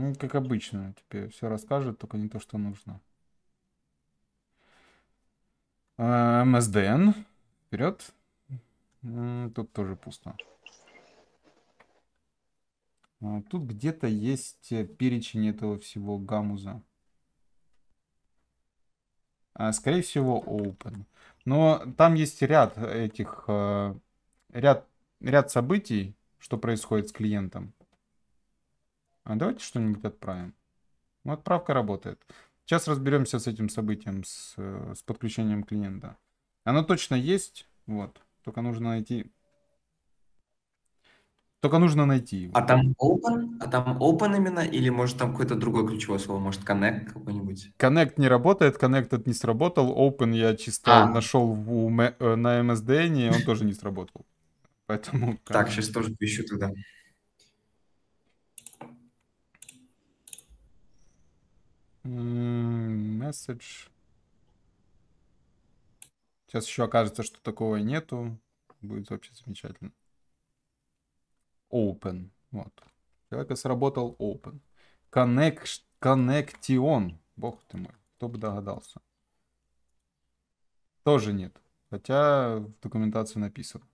Ну, как обычно, тебе все расскажет, только не то, что нужно. А, МСДН. Вперед. Тут тоже пусто. А, тут где-то есть перечень этого всего гамуза. А, скорее всего, open. Но там есть ряд этих... Э, ряд, ряд событий, что происходит с клиентом. А давайте что-нибудь отправим. Ну, отправка работает. Сейчас разберемся с этим событием, с, э, с подключением клиента. Она точно есть, вот. Только нужно найти... Только нужно найти А там open? А там open именно? Или может там какое-то другое ключевое слово? Может connect какой-нибудь? Connect не работает, connect этот не сработал. Open я чисто а. нашел в, э, на MSDN, и он тоже не сработал. Поэтому... Так, сейчас тоже поищу тогда. Message. Сейчас еще окажется, что такого нету. Будет вообще замечательно. Open. Вот. Человека сработал open. Connect, connection. Бог ты мой. Кто бы догадался. Тоже нет. Хотя в документации написано.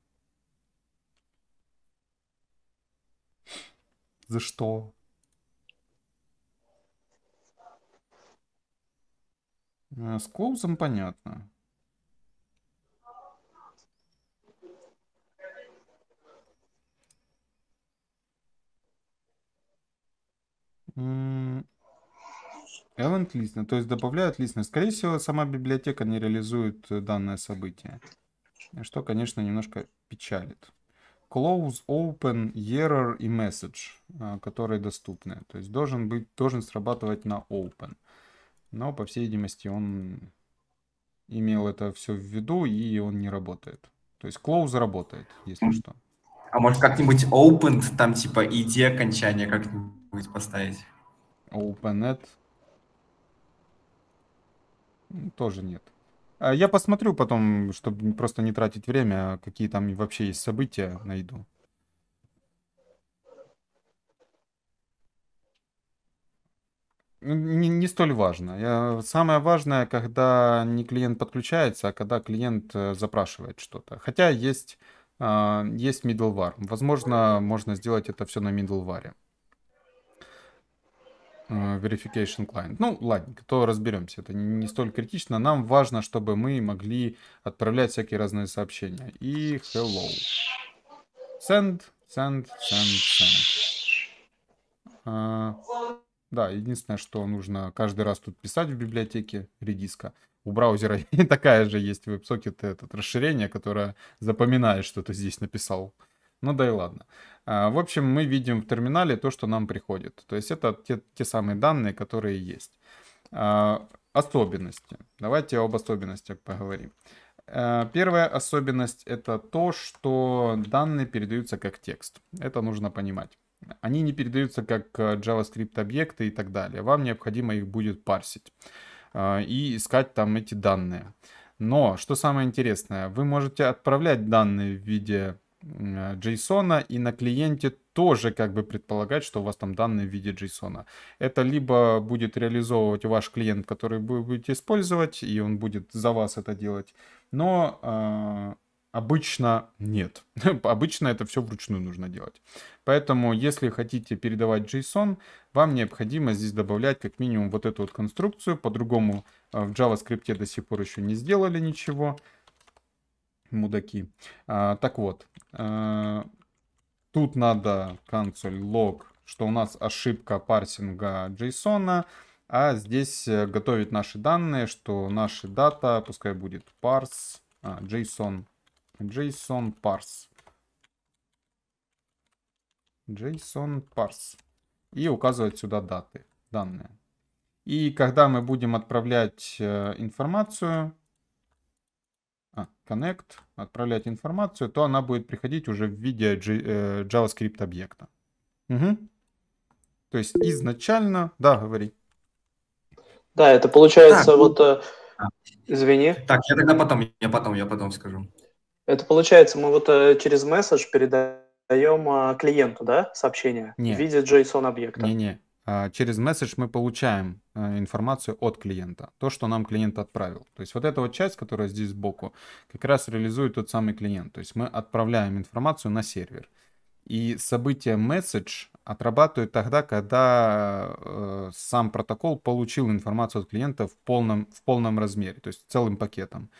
За что? Э, с Коузом понятно. Event листно, то есть добавляют листно. Скорее всего, сама библиотека не реализует э, данное событие, что, конечно, немножко печалит. Close, Open, Error и Message, э, которые доступны. То есть должен, быть, должен срабатывать на Open. Но, по всей видимости, он имел это все в виду, и он не работает. То есть close работает, если что. А может как-нибудь open, там типа ID окончания как-нибудь поставить? Open it. Тоже нет. А я посмотрю потом, чтобы просто не тратить время, какие там вообще есть события, найду. не, не столь важно. Самое важное, когда не клиент подключается, а когда клиент э, запрашивает что-то. Хотя есть, а, есть middleware. Возможно, можно сделать это все на middleware. Э, verification client. Ну, ладно, то разберемся. Это не столь критично. Нам важно, чтобы мы могли отправлять всякие разные сообщения. И hello. Send, send, send, send. А, да, единственное, что нужно каждый раз тут писать в библиотеке редиска. У браузера [laughs] такая же есть WebSocket, это расширение, которое запоминает, что ты здесь написал. Ну да и ладно. А, в общем, мы видим в терминале то, что нам приходит. То есть это те, те самые данные, которые есть. А, особенности. Давайте об особенностях поговорим. А, первая особенность это то, что данные передаются как текст. Это нужно понимать. Они не передаются как э, JavaScript объекты и так далее. Вам необходимо их будет парсить э, и искать там эти данные. Но, что самое интересное, вы можете отправлять данные в виде JSON и на клиенте тоже как бы предполагать, что у вас там данные в виде JSON. Это либо будет реализовывать ваш клиент, который вы будете использовать, и он будет за вас это делать, но э, Обычно нет. [laughs] Обычно это все вручную нужно делать. Поэтому, если хотите передавать JSON, вам необходимо здесь добавлять как минимум вот эту вот конструкцию. По-другому э, в JavaScript до сих пор еще не сделали ничего. Мудаки. А, так вот, а, тут надо консоль log, что у нас ошибка парсинга JSON. А здесь э, готовить наши данные, что наши дата, пускай будет parse, а, JSON JSON parse. JSON parse. И указывать сюда даты, данные. И когда мы будем отправлять э, информацию, а, connect, отправлять информацию, то она будет приходить уже в виде э, JavaScript объекта. Угу. То есть изначально, да, говори. Да, это получается так, ну, вот, вот... Э, а, извини. Так, я тогда потом, я потом, я потом скажу. Это получается, мы вот э, через месседж передаем а, клиенту, да, сообщение Нет. в виде JSON-объекта? Не-не, а, через месседж мы получаем э, информацию от клиента, то, что нам клиент отправил. То есть вот эта вот часть, которая здесь сбоку, как раз реализует тот самый клиент. То есть мы отправляем информацию на сервер. И событие message отрабатывает тогда, когда э, сам протокол получил информацию от клиента в полном, в полном размере, то есть целым пакетом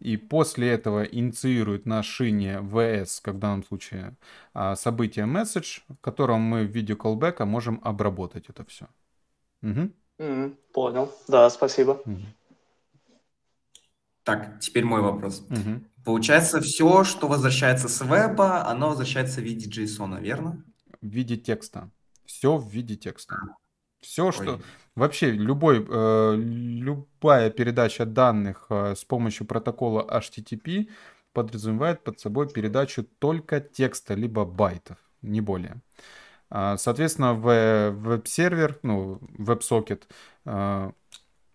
и после этого инициирует на шине VS, как в данном случае а, событие message, в котором мы в виде колбека можем обработать это все. Угу. Mm, понял, да, спасибо. Угу. Так, теперь мой вопрос. Угу. Получается, все, что возвращается с веба, оно возвращается в виде JSON, верно? В виде текста. Все в виде текста. Все, что... Вообще, любой, э, любая передача данных э, с помощью протокола HTTP подразумевает под собой передачу только текста, либо байтов, не более. А, соответственно, э, веб-сервер, ну, веб-сокет э,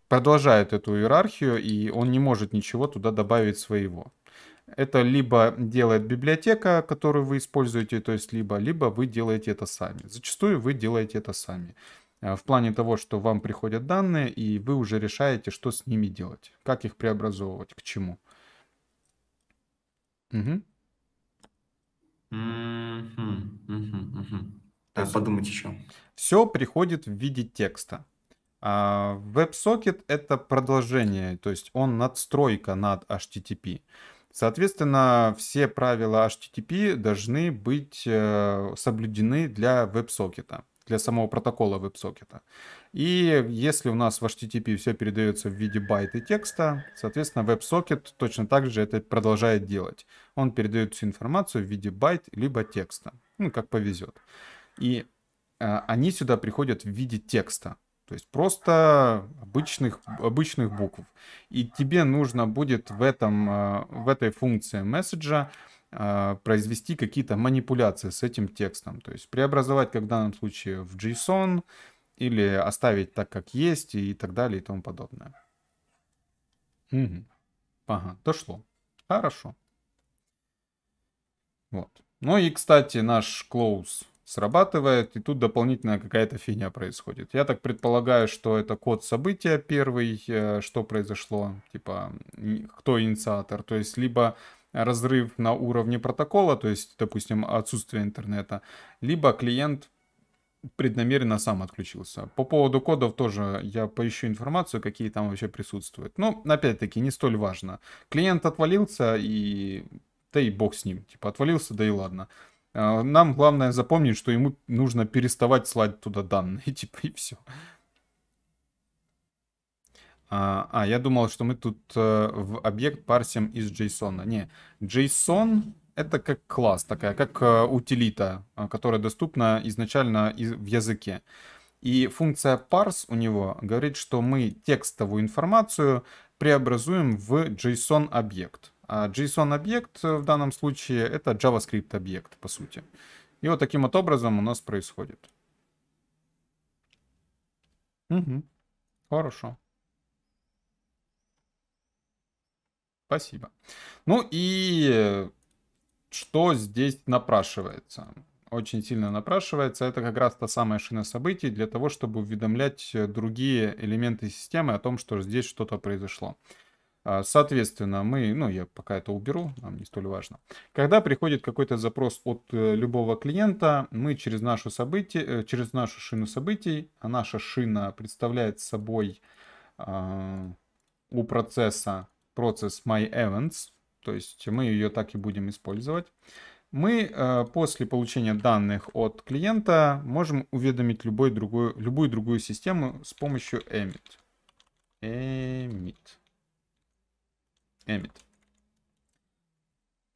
продолжает эту иерархию, и он не может ничего туда добавить своего. Это либо делает библиотека, которую вы используете, то есть либо, либо вы делаете это сами. Зачастую вы делаете это сами. Э, в плане того, что вам приходят данные, и вы уже решаете, что с ними делать, как их преобразовывать, к чему. Угу. Mm-hmm, mm подумать еще. Все приходит в виде текста. А WebSocket это продолжение, то есть он надстройка над HTTP. Соответственно, все правила HTTP должны быть э, соблюдены для WebSocket для самого протокола веб И если у нас в HTTP все передается в виде байта текста, соответственно, веб точно так же это продолжает делать. Он передает всю информацию в виде байт либо текста, ну, как повезет. И э, они сюда приходят в виде текста, то есть просто обычных, обычных букв. И тебе нужно будет в, этом, э, в этой функции месседжа э, а, произвести какие-то манипуляции с этим текстом. То есть преобразовать, как в данном случае, в JSON или оставить так, как есть и так далее и тому подобное. Угу. Ага, дошло. Хорошо. Вот. Ну и, кстати, наш close срабатывает, и тут дополнительная какая-то фигня происходит. Я так предполагаю, что это код события первый, э, что произошло, типа, кто инициатор. То есть, либо разрыв на уровне протокола, то есть, допустим, отсутствие интернета, либо клиент преднамеренно сам отключился. По поводу кодов тоже я поищу информацию, какие там вообще присутствуют. Но, ну, опять-таки, не столь важно. Клиент отвалился и... Да и бог с ним. Типа, отвалился, да и ладно. А, нам главное запомнить, что ему нужно переставать слать туда данные, [laughs] типа, и все. А, а, я думал, что мы тут э, в объект парсим из JSON. Не, JSON это как класс такая, как э, утилита, э, которая доступна изначально из, в языке. И функция parse у него говорит, что мы текстовую информацию преобразуем в JSON объект. А JSON объект э, в данном случае это JavaScript объект, по сути. И вот таким вот образом у нас происходит. Угу. Хорошо. Спасибо. Ну и что здесь напрашивается? Очень сильно напрашивается. Это как раз та самая шина событий для того, чтобы уведомлять другие элементы системы о том, что здесь что-то произошло. А, соответственно, мы, ну, я пока это уберу, нам не столь важно. Когда приходит какой-то запрос от э, любого клиента, мы через нашу, событие, э, через нашу шину событий, а наша шина представляет собой э, у процесса процесс myEvents, то есть мы ее так и будем использовать. Мы э, после получения данных от клиента можем уведомить любой другую любую другую систему с помощью emit. Emit. Emit.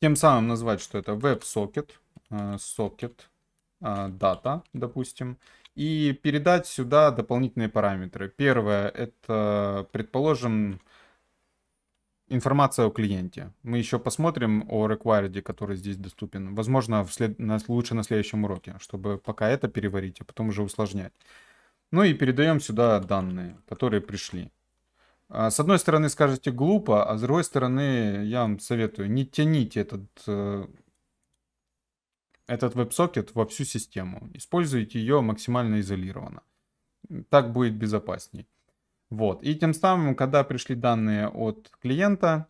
Тем самым назвать, что это WebSocket, э, Socket, э, Data, допустим, и передать сюда дополнительные параметры. Первое, это, предположим, Информация о клиенте. Мы еще посмотрим о required, который здесь доступен. Возможно, в след... лучше на следующем уроке, чтобы пока это переварить, а потом уже усложнять. Ну и передаем сюда данные, которые пришли. А, с одной стороны, скажете глупо, а с другой стороны, я вам советую, не тяните этот, э, этот веб-сокет во всю систему. Используйте ее максимально изолированно. Так будет безопаснее. Вот. И тем самым, когда пришли данные от клиента,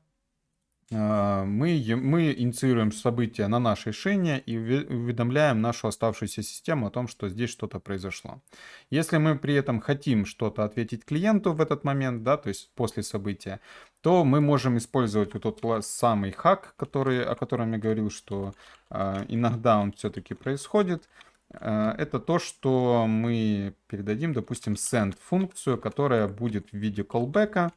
а, мы, мы инициируем события на нашей шине и уведомляем нашу оставшуюся систему о том, что здесь что-то произошло. Если мы при этом хотим что-то ответить клиенту в этот момент, да, то есть после события, то мы можем использовать вот тот самый хак, который, о котором я говорил, что э, иногда он все-таки происходит. Э, Э, это то, что мы передадим, допустим, send функцию, которая будет в виде callback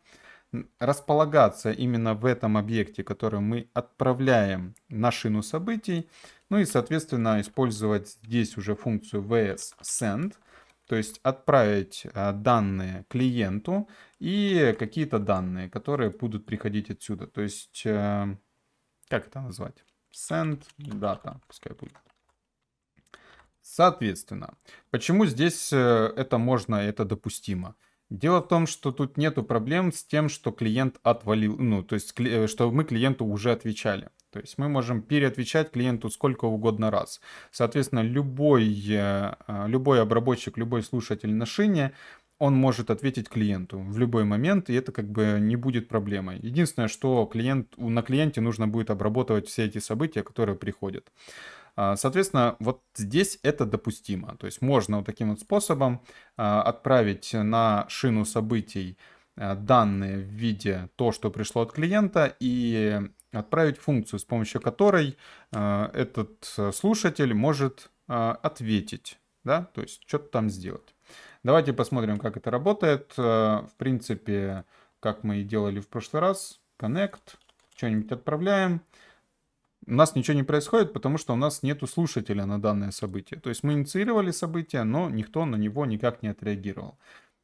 располагаться именно в этом объекте, который мы отправляем на шину событий. Ну и, соответственно, использовать здесь уже функцию vs send, то есть отправить э, данные клиенту и какие-то данные, которые будут приходить отсюда. То есть, э, как это назвать? Send data, пускай будет. Соответственно, почему здесь э, это можно, это допустимо? Дело в том, что тут нету проблем с тем, что клиент отвалил, ну, то есть, э, что мы клиенту уже отвечали. То есть мы можем переотвечать клиенту сколько угодно раз. Соответственно, любой, э, а, любой обработчик, любой слушатель на шине, он может ответить клиенту в любой момент, и это как бы не будет проблемой. Единственное, что клиент, на клиенте нужно будет обрабатывать все эти события, которые приходят. А, соответственно, вот здесь это допустимо. То есть можно вот таким вот способом а, отправить на шину событий а, данные в виде то, что пришло от клиента, и отправить функцию, с помощью которой этот э, слушатель может ответить, да, то есть что-то там сделать. Давайте посмотрим, как это работает. В принципе, как мы и делали в прошлый раз, connect, что-нибудь отправляем, у нас ничего не происходит, потому что у нас нету слушателя на данное событие. То есть мы инициировали событие, но никто на него никак не отреагировал.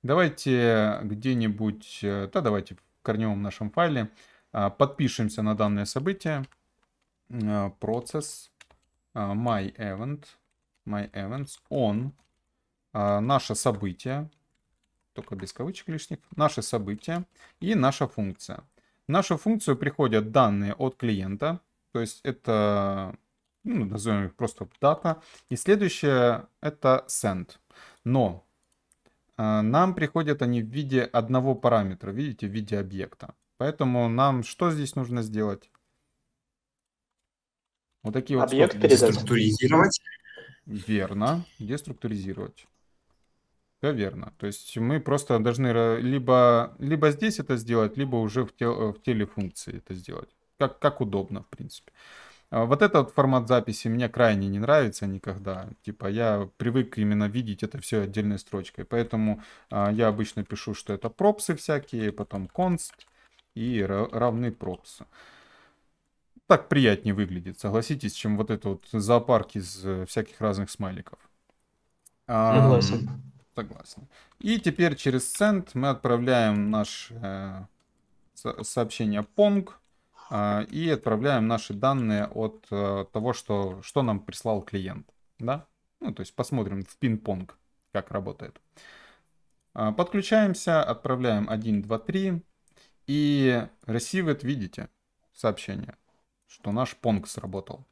Давайте где-нибудь, э, да, давайте в корневом нашем файле а, подпишемся на данное событие. Э, процесс э, my event, my events on наше событие, только без кавычек лишних, наше событие и наша функция. В нашу функцию приходят данные от клиента, то есть это, ну, назовем их просто дата. И следующее это send. Но э, нам приходят они в виде одного параметра, видите, в виде объекта. Поэтому нам что здесь нужно сделать? Вот такие Объект вот... Объект Деструктуризировать. Верно. Деструктуризировать. Все верно. То есть мы просто должны э, либо, либо здесь это сделать, либо уже в, тел, э, в теле функции это сделать как, как удобно, в принципе. А вот этот формат записи мне крайне не нравится никогда. Типа я привык именно видеть это все отдельной строчкой. Поэтому а, я обычно пишу, что это пропсы всякие, потом конст и равны пропсы. Так приятнее выглядит, согласитесь, чем вот этот вот зоопарк из э, всяких разных смайликов. Согласен. А, согласен. И теперь через send мы отправляем наш э, сообщение pong а, и отправляем наши данные от э, того, что, что нам прислал клиент. Да? Ну, то есть посмотрим в пинг-понг, как работает. А, подключаемся, отправляем 1, 2, 3. И ресивит, видите, сообщение, что наш понг сработал.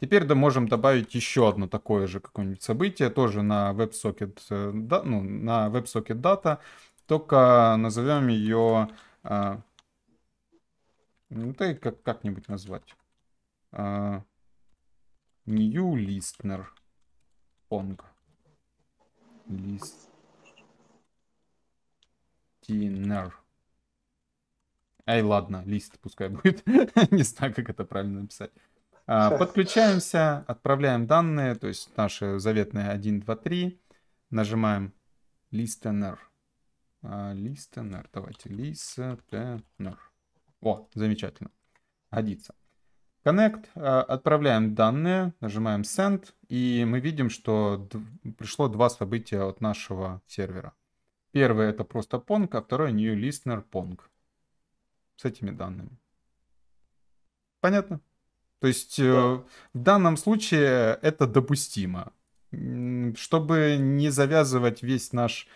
Теперь да, можем добавить еще одно такое же какое-нибудь событие, тоже на WebSocket, э, да, ну, на WebSocket Data, только назовем ее э, ну, да и как, как-нибудь назвать. Uh, new Listener Pong. Listener. Эй, ладно, лист пускай [laughs] будет. Не знаю, как это правильно написать. А, подключаемся, отправляем данные, то есть наши заветные 1, 2, 3. Нажимаем Listener. listener, а, давайте, Listener. О, замечательно. Годится. Connect, э, отправляем данные, нажимаем Send, и мы видим, что пришло два события от нашего сервера. Первое это просто Pong, а второе New Listener Pong с этими данными. Понятно? То есть э, да. в данном случае это допустимо. Чтобы не завязывать весь наш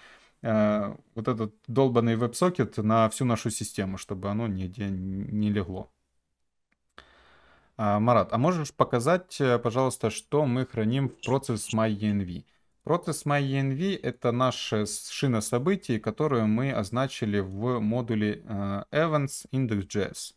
Э, вот этот долбанный веб-сокет на всю нашу систему, чтобы оно нигде не легло. А, Марат, а можешь показать, э, пожалуйста, что мы храним в процесс MyENV? Процесс MyENV — это наша шина событий, которую мы означили в модуле э, events index.js.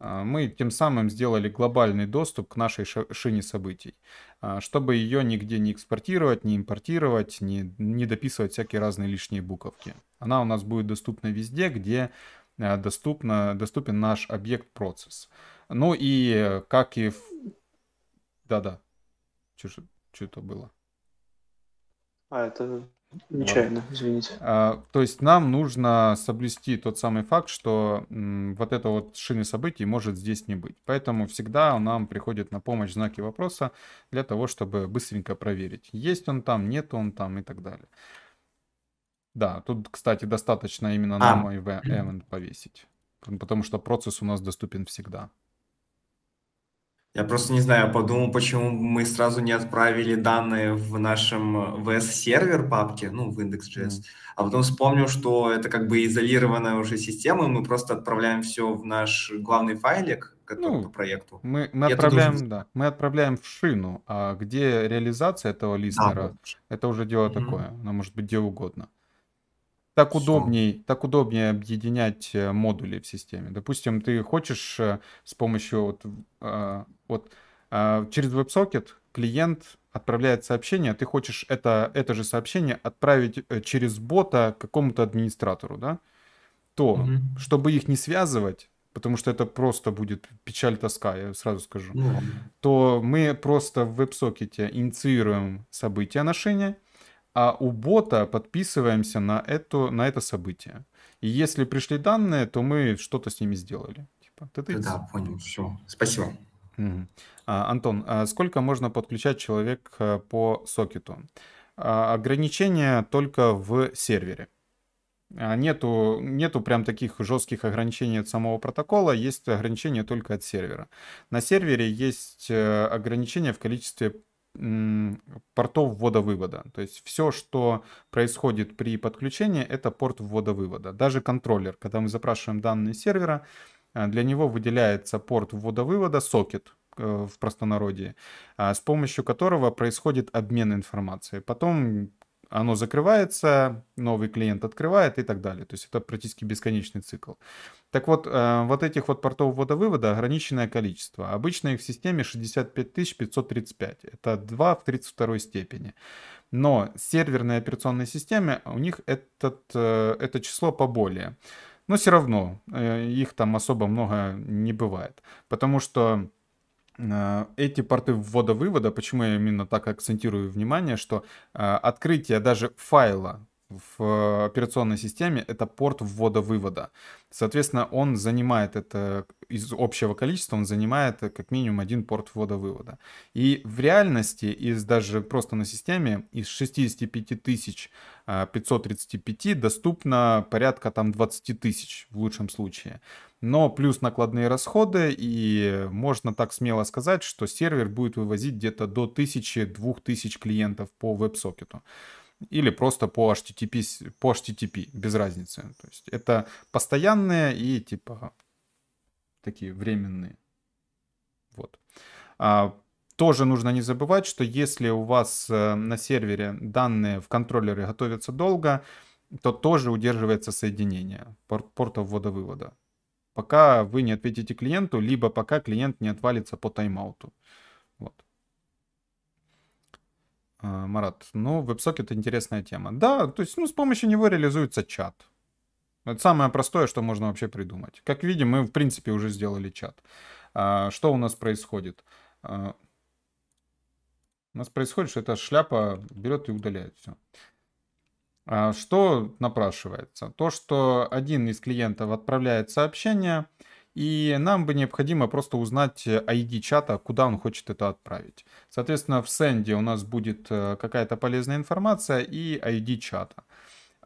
А, мы тем самым сделали глобальный доступ к нашей шине событий, а, чтобы ее нигде не экспортировать, не импортировать, не, не дописывать всякие разные лишние буковки. Она у нас будет доступна везде, где а, доступно, доступен наш объект-процесс. Ну и как и... В... Да-да. Что это было? А, это Нечаянно, вот. извините. А, то есть нам нужно соблюсти тот самый факт, что м, вот это вот шины событий может здесь не быть. Поэтому всегда нам приходит на помощь знаки вопроса для того, чтобы быстренько проверить, есть он там, нет он там и так далее. Да, тут, кстати, достаточно именно а. нам event повесить, потому что процесс у нас доступен всегда. Я просто не знаю, подумал, почему мы сразу не отправили данные в нашем э, VS-сервер папке, ну, в Index.js, а потом вспомнил, что это как бы изолированная уже система, мы просто отправляем все в наш главный файлик, который ну, по проекту. Мы, мы, отправляем, должен... да, мы отправляем в шину, а где реализация этого листера, да, это уже дело mm такое, оно может быть где угодно так удобней, так удобнее объединять э, модули в системе. Допустим, ты хочешь э, с помощью вот, э, вот через WebSocket клиент отправляет сообщение, ты хочешь это, это же сообщение отправить через бота какому-то администратору, да? То, угу. чтобы их не связывать, потому что это просто будет печаль тоска, я сразу скажу, угу. то мы просто в WebSocket инициируем события ношения, а у бота подписываемся на, эту, на это событие. И если пришли данные, то мы что-то с ними сделали. Типа, ты -ты -ты. Да, понял, все. Спасибо. Угу. А, Антон, а сколько можно подключать человек э, по сокету? А, ограничения только в сервере. А нету, нету прям таких жестких ограничений от самого протокола, есть ограничения только от сервера. На сервере есть э, ограничения в количестве портов ввода-вывода. То есть все, что происходит при подключении, это порт ввода-вывода. Даже контроллер, когда мы запрашиваем данные сервера, э, для него выделяется порт ввода-вывода сокет э, в простонародье, а, с помощью которого происходит обмен информацией. Потом оно закрывается, новый клиент открывает и так далее. То есть это практически бесконечный цикл. Так вот, э, вот этих вот портов ввода-вывода ограниченное количество. Обычно их в системе 65 535. Это 2 в 32 степени. Но серверные операционные системы, у них этот, э, это число поболее. Но все равно э, их там особо много не бывает. Потому что Э, эти порты ввода-вывода, почему я именно так акцентирую внимание, что э, открытие даже файла в э, операционной системе, это порт ввода-вывода. Соответственно, он занимает это из общего количества, он занимает э, как минимум один порт ввода-вывода. И в реальности, из даже просто на системе, из 65 тысяч 535 э, доступно порядка там 20 тысяч в лучшем случае. Но плюс накладные расходы, и можно так смело сказать, что сервер будет вывозить где-то до 1000-2000 клиентов по веб-сокету или просто по HTTP, по HTTP без разницы. То есть это постоянные и типа такие временные. Вот. А, тоже нужно не забывать, что если у вас э, на сервере данные в контроллере готовятся долго, то тоже удерживается соединение пор порта ввода-вывода. Пока вы не ответите клиенту, либо пока клиент не отвалится по тайм-ауту. Вот. Э, Марат, ну, WebSocket интересная тема. Да, то есть, ну, с помощью него реализуется чат. Это самое простое, что можно вообще придумать. Как видим, мы, в принципе, уже сделали чат. А, что у нас происходит? А, у нас происходит, что эта шляпа берет и удаляет все. А, что напрашивается? То, что один из клиентов отправляет сообщение, и нам бы необходимо просто узнать ID э, чата, куда он хочет это отправить. Соответственно, в сенде у нас будет э, какая-то полезная информация и ID чата.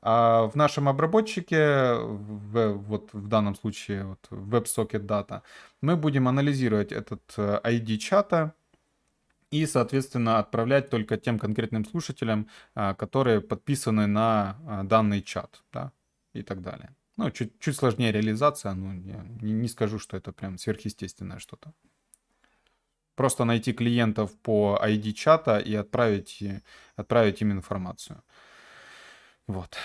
А в нашем обработчике, в, вот в данном случае вот WebSocket Data, мы будем анализировать этот ID э, чата, и, соответственно, отправлять только тем конкретным слушателям, которые подписаны на данный чат да, и так далее. Ну, чуть, чуть сложнее реализация, но я не, не скажу, что это прям сверхъестественное что-то. Просто найти клиентов по ID чата и отправить, отправить им информацию. Вот.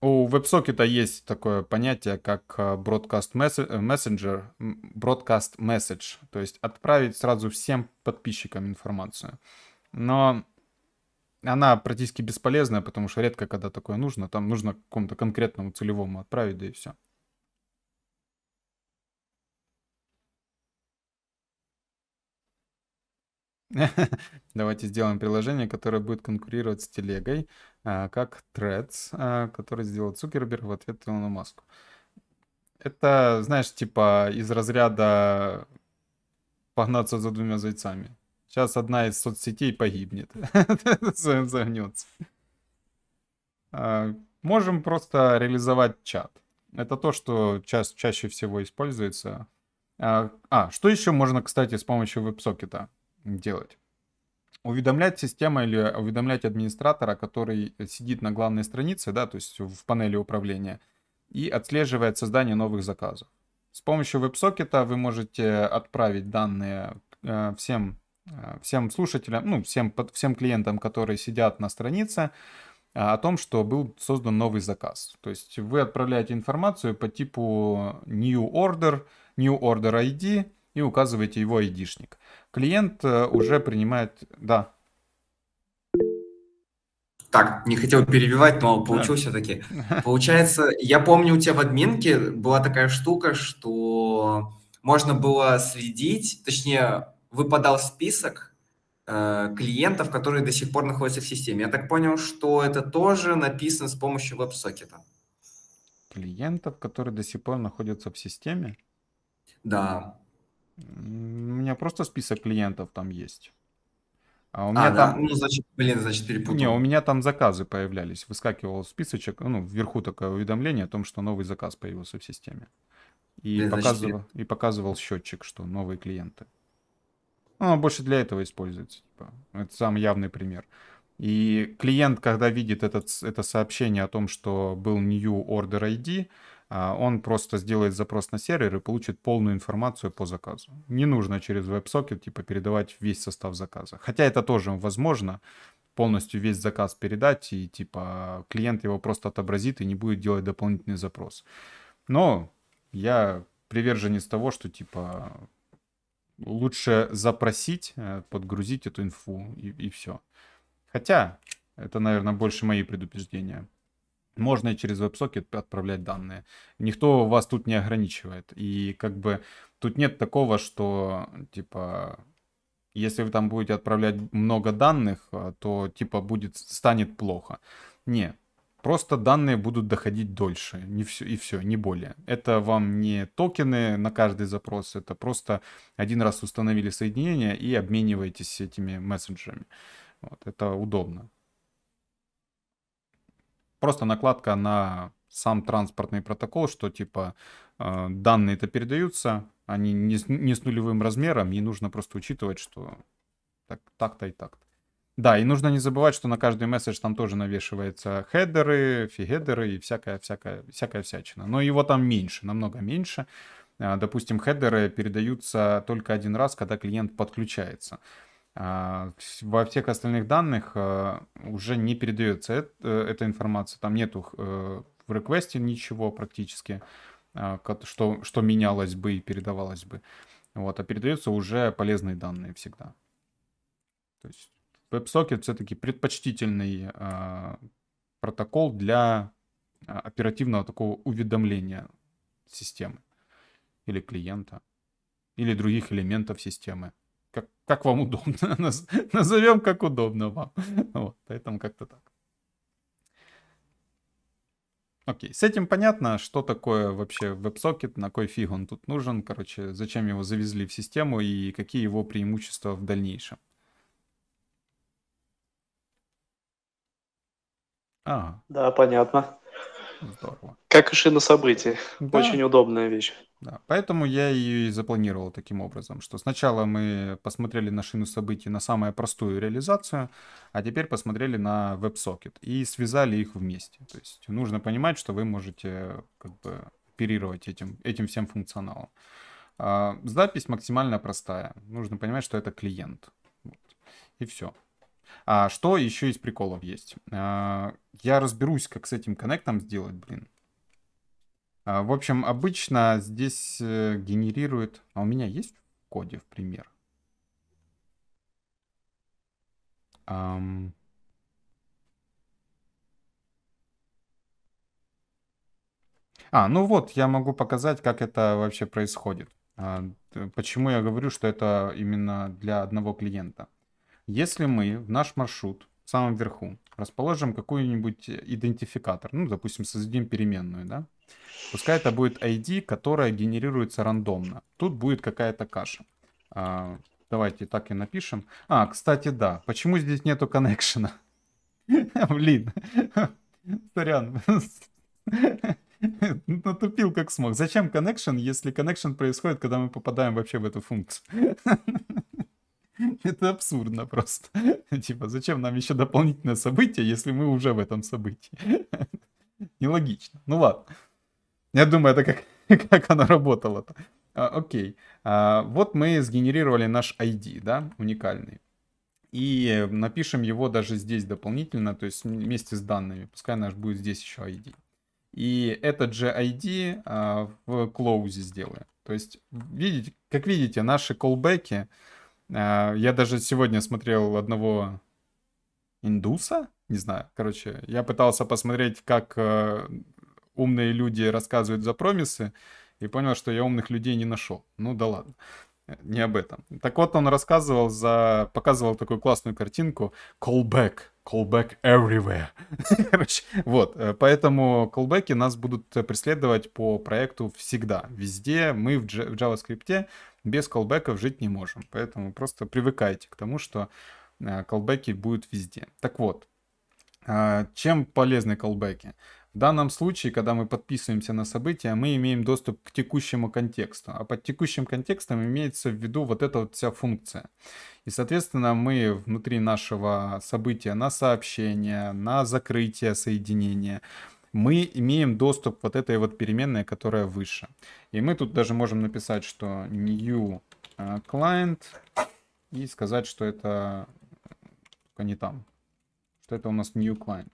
У WebSocket есть такое понятие, как э, broadcast э, messenger, broadcast message, то есть отправить сразу всем подписчикам информацию. Но она практически бесполезная, потому что редко когда такое нужно. Там нужно какому-то конкретному целевому отправить, да и все. [laughs] Давайте сделаем приложение, которое будет конкурировать с телегой, а, как Threads, а, который сделал Цукерберг в ответ на Маску. Это, знаешь, типа из разряда погнаться за двумя зайцами. Сейчас одна из соцсетей погибнет. [laughs] Загнется. А, можем просто реализовать чат. Это то, что ча чаще всего используется. А, а, что еще можно, кстати, с помощью WebSocket делать? Уведомлять систему или уведомлять администратора, который сидит на главной странице, да, то есть в панели управления, и отслеживает создание новых заказов. С помощью WebSocket вы можете отправить данные э, всем Э, всем слушателям, ну, всем, всем клиентам, которые сидят на странице, э, о том, что был создан новый заказ. То есть вы отправляете информацию по типу new order, new order ID и указываете его ID-шник. Клиент э, уже принимает... Да. Так, не хотел перебивать, но получилось да. все-таки. [laughs] Получается, я помню, у тебя в админке была такая штука, что можно было следить, точнее, выпадал список э, клиентов, которые до сих пор находятся в системе. Я так понял, что это тоже написано с помощью веб-сокета. Клиентов, которые до сих пор находятся в системе? Да. У меня просто список клиентов там есть. А у а, меня а, там... Да? Ну, значит, блин, значит, перепутал. Не, у меня там заказы появлялись. Выскакивал списочек, ну, вверху такое уведомление о том, что новый заказ появился в системе. И, блин, показывал, значит... и показывал счетчик, что новые клиенты. Ну, больше для этого используется. Типа. Это самый явный пример. И клиент, когда видит этот, это сообщение о том, что был New Order ID, а, он просто сделает запрос на сервер и получит полную информацию по заказу. Не нужно через WebSocket типа передавать весь состав заказа. Хотя это тоже возможно, полностью весь заказ передать, и типа клиент его просто отобразит и не будет делать дополнительный запрос. Но я приверженец того, что типа лучше запросить, э, подгрузить эту инфу и, и все. Хотя, это, наверное, больше мои предупреждения. Можно и через WebSocket отправлять данные. Никто вас тут не ограничивает. И как бы тут нет такого, что типа если вы там будете отправлять много данных, э, то типа будет станет плохо. Не, Просто данные будут доходить дольше, не все, и все, не более. Это вам не токены на каждый запрос, это просто один раз установили соединение и обмениваетесь этими мессенджерами. Вот, это удобно. Просто накладка на сам транспортный протокол, что типа э, данные-то передаются, они не с, не с нулевым размером, и нужно просто учитывать, что так, так-то и так-то. Да, и нужно не забывать, что на каждый месседж там тоже навешиваются хедеры, фигедеры и всякая-всякая всякая всячина. Но его там меньше, намного меньше. А, допустим, хедеры передаются только один раз, когда клиент подключается. А, во всех остальных данных а, уже не передается э, эта информация. Там нету э, в реквесте ничего практически, что, что менялось бы и передавалось бы. Вот, а передаются уже полезные данные всегда. То есть WebSocket все-таки предпочтительный а, протокол для а, оперативного такого уведомления системы или клиента или других элементов системы. Как, как вам удобно, [laughs] назовем как удобно вам. [laughs] Вот, поэтому как-то так. Окей, с этим понятно, что такое вообще WebSocket, на кой фиг он тут нужен, короче, зачем его завезли в систему и какие его преимущества в дальнейшем. Ага. Да, понятно. Здорово. Как и шина событий. Да. Очень удобная вещь. Да. Поэтому я ее и запланировал таким образом, что сначала мы посмотрели на шину событий на самую простую реализацию, а теперь посмотрели на WebSocket и связали их вместе. То есть нужно понимать, что вы можете как бы оперировать этим, этим всем функционалом. А, запись максимально простая. Нужно понимать, что это клиент. Вот. И все. А что еще из приколов есть? А, я разберусь, как с этим коннектом сделать, блин. А, в общем, обычно здесь э, генерирует... А у меня есть в коде, в пример? Um... А, ну вот, я могу показать, как это вообще происходит. А, почему я говорю, что это именно для одного клиента. Если мы в наш маршрут в самом верху расположим какой-нибудь идентификатор, ну, допустим, создадим переменную, да, пускай это будет ID, которая генерируется рандомно. Тут будет какая-то каша. А, давайте так и напишем. А, кстати, да, почему здесь нету коннекшена? [laughs] Блин, сорян, [laughs] натупил как смог. Зачем connection, если connection происходит, когда мы попадаем вообще в эту функцию? [laughs] [laughs] Это абсурдно просто. [laughs] Типа, зачем нам еще дополнительное событие, если мы уже в этом событии? [laughs] Нелогично. Ну ладно. Я думаю, это как, как она работала. то А, окей. А, вот мы сгенерировали наш ID, да, уникальный. И напишем его даже здесь дополнительно, то есть вместе с данными. Пускай наш будет здесь еще ID. И этот же ID а, в клоузе сделаем. То есть, видите, как видите, наши колбеки... Callback а, я даже сегодня смотрел одного индуса, не знаю, короче, я пытался посмотреть, как э, умные люди рассказывают за промисы, и понял, что я умных людей не нашел. Ну да ладно э, не об этом. Так вот, он рассказывал за... показывал такую классную картинку «Callback». Callback everywhere. [laughs] Короче, вот. Э, поэтому колбеки нас будут преследовать по проекту всегда. Везде. Мы в, в JavaScript без колбеков жить не можем. Поэтому просто привыкайте к тому, что э, колбеки будут везде. Так вот, а, чем полезны колбеки? В данном случае, когда мы подписываемся на события, мы имеем доступ к текущему контексту. А под текущим контекстом имеется в виду вот эта вот вся функция. И, соответственно, мы внутри нашего события на сообщение, на закрытие соединения, мы имеем доступ вот этой вот переменной, которая выше. И мы тут даже можем написать, что new э, client и сказать, что это только не там. Что это у нас new client.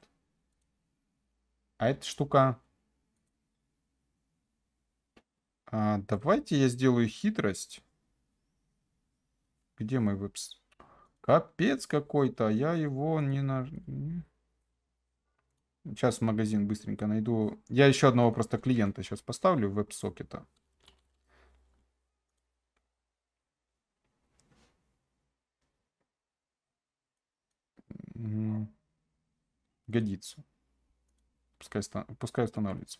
А эта штука... А, давайте я сделаю хитрость. Где мой вебс? Капец какой-то, я его не... На... Сейчас магазин быстренько найду. Я еще одного просто клиента сейчас поставлю в веб-сокета. Годится. Пускай, пускай устанавливается.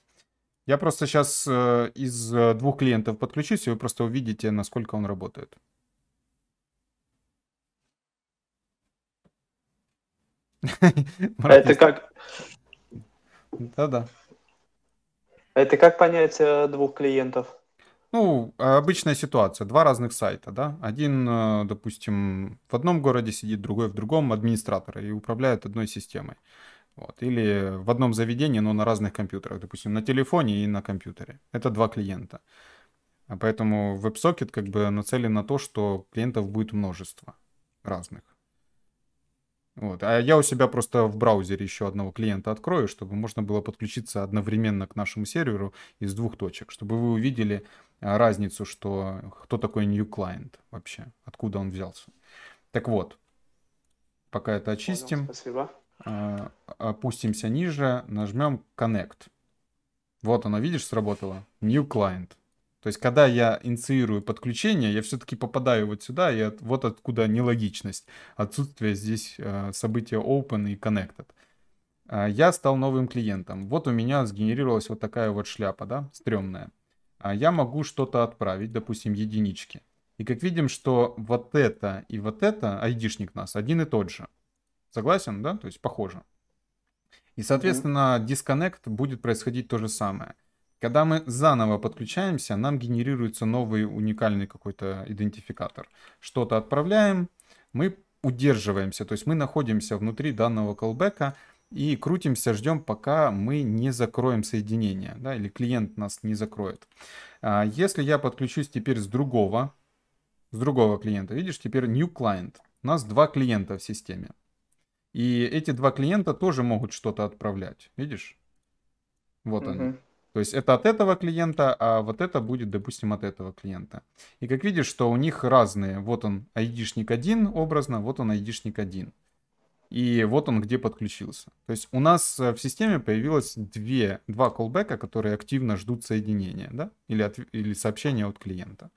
Я просто сейчас э, из э, двух клиентов подключусь, и вы просто увидите, насколько он работает. [laughs] это как, да-да. Это как понять э, двух клиентов? Ну, обычная ситуация. Два разных сайта, да? Один, э, допустим, в одном городе сидит, другой в другом, администратор, и управляет одной системой. Вот. Или в одном заведении, но на разных компьютерах. Допустим, на телефоне и на компьютере. Это два клиента. А поэтому WebSocket как бы нацелен на то, что клиентов будет множество разных. Вот. А я у себя просто в браузере еще одного клиента открою, чтобы можно было подключиться одновременно к нашему серверу из двух точек, чтобы вы увидели а, разницу, что кто такой new client вообще, откуда он взялся. Так вот, пока это очистим, Спасибо. А, опустимся ниже, нажмем connect. Вот оно, видишь, сработало. New client. То есть, когда я инициирую подключение, я все-таки попадаю вот сюда, и от, вот откуда нелогичность. Отсутствие здесь э, события open и connected. Э, я стал новым клиентом. Вот у меня сгенерировалась вот такая вот шляпа, да, стрёмная. А я могу что-то отправить, допустим, единички. И как видим, что вот это и вот это, айдишник нас, один и тот же. Согласен, да? То есть похоже. И, соответственно, disconnect будет происходить то же самое. Когда мы заново подключаемся, нам генерируется новый уникальный какой-то идентификатор. Что-то отправляем, мы удерживаемся, то есть мы находимся внутри данного колбека и крутимся, ждем, пока мы не закроем соединение, да, или клиент нас не закроет. А, если я подключусь теперь с другого, с другого клиента, видишь, теперь new client, у нас два клиента в системе. И эти два клиента тоже могут что-то отправлять, видишь? Вот Mm -hmm. они. То есть это от этого клиента, а вот это будет, допустим, от этого клиента. И как видишь, что у них разные. Вот он ID-шник 1 образно, вот он ID-шник 1. И вот он где подключился. То есть у нас э, в системе появилось две, два колбека, которые активно ждут соединения да? или, от, или сообщения от клиента.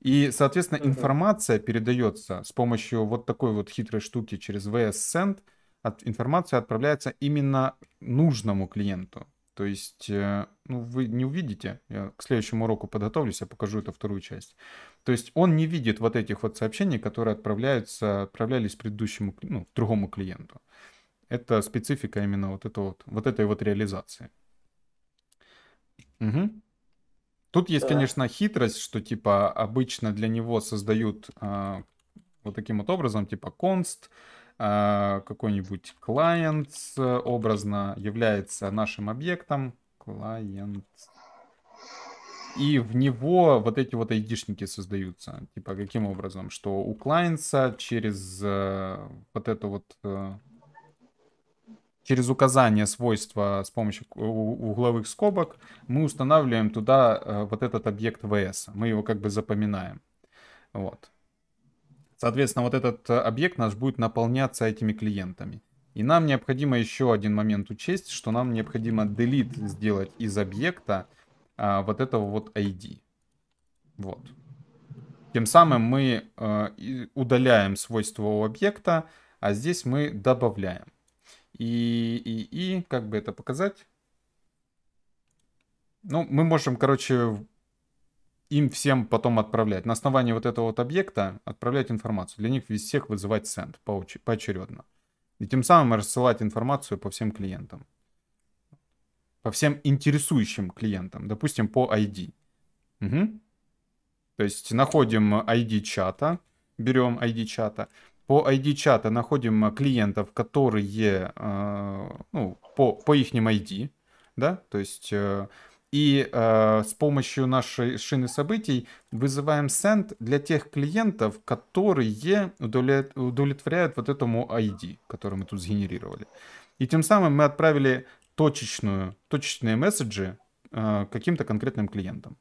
И, соответственно, информация передается с помощью вот такой вот хитрой штуки через VS Send. От, информация отправляется именно нужному клиенту. То есть, э, ну, вы не увидите, я к следующему уроку подготовлюсь, я покажу эту вторую часть. То есть он не видит вот этих вот сообщений, которые отправляются, отправлялись предыдущему, ну, другому клиенту. Это специфика именно вот, это вот, вот этой вот реализации. Угу. Тут есть, конечно, хитрость, что типа обычно для него создают э, вот таким вот образом, типа конст, а, какой-нибудь клиент э, образно является нашим объектом. Клиент. И в него вот эти вот айдишники создаются. Типа каким образом? Что у клиента через э, вот это вот э, через указание свойства с помощью угловых скобок мы устанавливаем туда вот этот объект VS. Мы его как бы запоминаем. Вот. Соответственно, вот этот э, объект наш будет наполняться этими клиентами. И нам необходимо еще один момент учесть, что нам необходимо delete сделать из объекта а, вот этого вот ID. Вот. Тем самым мы а, удаляем свойство у объекта, а здесь мы добавляем. И, и, и как бы это показать? Ну, мы можем, короче, им всем потом отправлять. На основании вот этого вот объекта отправлять информацию. Для них всех вызывать send поочередно. И тем самым рассылать информацию по всем клиентам. По всем интересующим клиентам. Допустим, по ID. Угу. То есть находим ID чата, берем ID чата. По ID чата находим клиентов, которые э, ну, по, по их ID, да, то есть э, и э, с помощью нашей шины событий вызываем send для тех клиентов, которые удовлетворяют вот этому ID, который мы тут сгенерировали. И тем самым мы отправили точечную, точечные месседжи э, каким-то конкретным клиентам,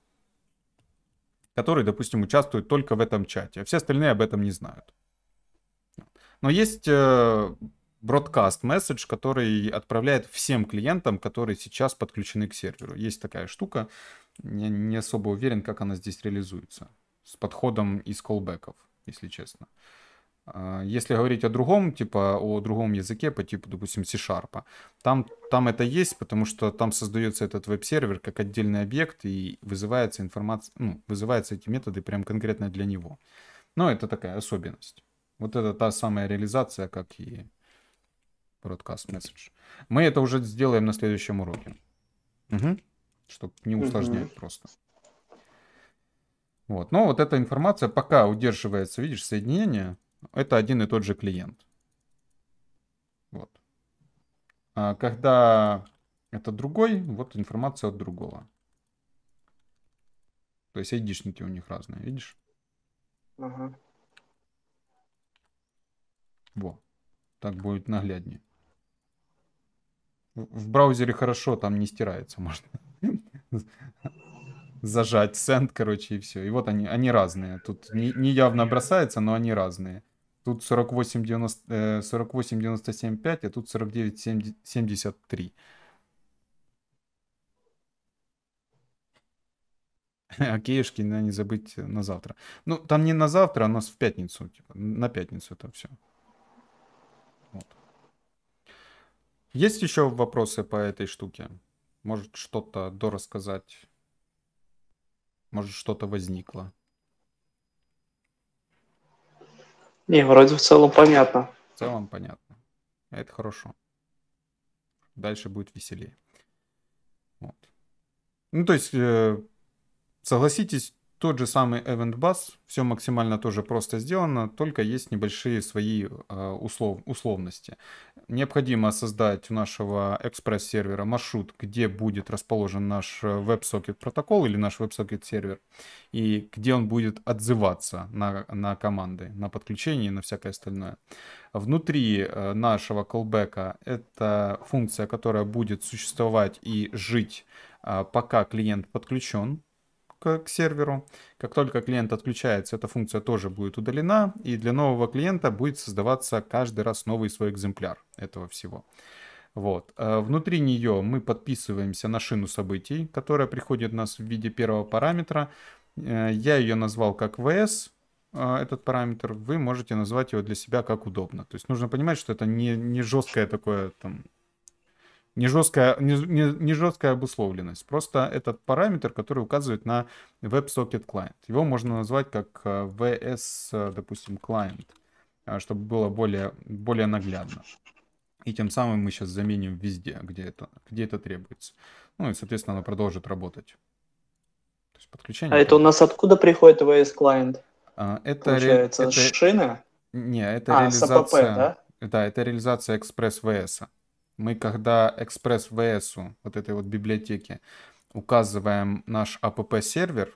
которые, допустим, участвуют только в этом чате, а все остальные об этом не знают. Но есть э, Бродкаст, месседж, который отправляет всем клиентам, которые сейчас подключены к серверу. Есть такая штука. Я не особо уверен, как она здесь реализуется. С подходом из колбеков, если честно. А, если говорить о другом, типа о другом языке, по типу, допустим, C-Sharp, там, там это есть, потому что там создается этот веб-сервер как отдельный объект и вызывается информация, ну, вызываются эти методы прям конкретно для него. Но это такая особенность. Вот это та самая реализация, как и Broadcast message. Мы это уже сделаем на следующем уроке. Угу. Чтобы не усложнять угу. просто. Вот. Но вот эта информация пока удерживается, видишь, соединение. Это один и тот же клиент. Вот. А когда это другой, вот информация от другого. То есть айдишники у них разные, видишь? Ага. Во. Так будет нагляднее в браузере хорошо, там не стирается, [laughs] можно зажать send, короче, и все. И вот они, они разные. Тут не, не явно бросается, но они разные. Тут 48,97,5, 48, э, а тут 49,73. [laughs] А киевшки надо не забыть на завтра. Ну, там не на завтра, а у нас в пятницу. Типа, на пятницу это все. Есть еще вопросы по этой штуке? Может, что-то дорассказать? Может, что-то возникло? Не, вроде в целом понятно. В целом понятно. Это хорошо. Дальше будет веселее. Вот. Ну, то есть, э, согласитесь, тот же самый Event Bus, все максимально тоже просто сделано, только есть небольшие свои э, услов, условности необходимо создать у нашего экспресс-сервера маршрут, где будет расположен наш WebSocket э, протокол или наш WebSocket сервер, и где он будет отзываться на, на команды, на подключение и на всякое остальное. Внутри э, нашего callback это функция, которая будет существовать и жить, э, пока клиент подключен к, к серверу. Как только клиент отключается, эта функция тоже будет удалена, и для нового клиента будет создаваться каждый раз новый свой экземпляр этого всего. Вот. Э, внутри нее мы подписываемся на шину событий, которая приходит у нас в виде первого параметра. Э, я ее назвал как VS, э, этот параметр, вы можете назвать его для себя как удобно. То есть нужно понимать, что это не, не жесткое такое там не жесткая, не, не, не жесткая обусловленность, просто этот параметр, который указывает на WebSocket client. Его можно назвать как э, VS, э, допустим, client, э, чтобы было более, более наглядно. И тем самым мы сейчас заменим везде, где это, где это требуется. Ну и, соответственно, она продолжит работать. То есть подключение... А это у нас откуда приходит VS Client? А, это Получается, ре... это... шина? Не, это а, а реализация... АПП, да? Да, это реализация Express VS. -а. Мы когда экспресс VS, вот этой вот библиотеки, указываем наш app-сервер,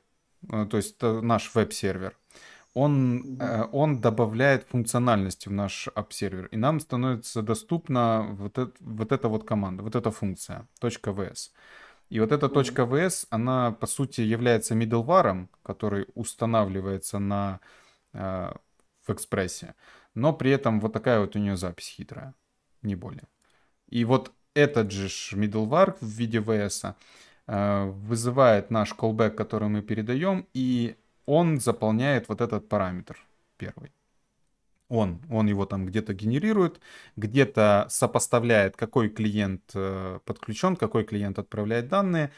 а э, то есть э, наш веб-сервер, он, э, он добавляет функциональности в наш app-сервер. А и нам становится доступна вот, это, вот эта вот команда, вот эта функция, .vs. И вот эта точка .vs, она, по сути, является middleware, который устанавливается на, в экспрессе. Но при этом вот такая вот у нее запись хитрая, не более. И вот этот же middleware в виде VS э, вызывает наш callback, который мы передаем, и он заполняет вот этот параметр первый. Он, он его там где-то генерирует, где-то сопоставляет, какой клиент э, подключен, какой клиент отправляет данные.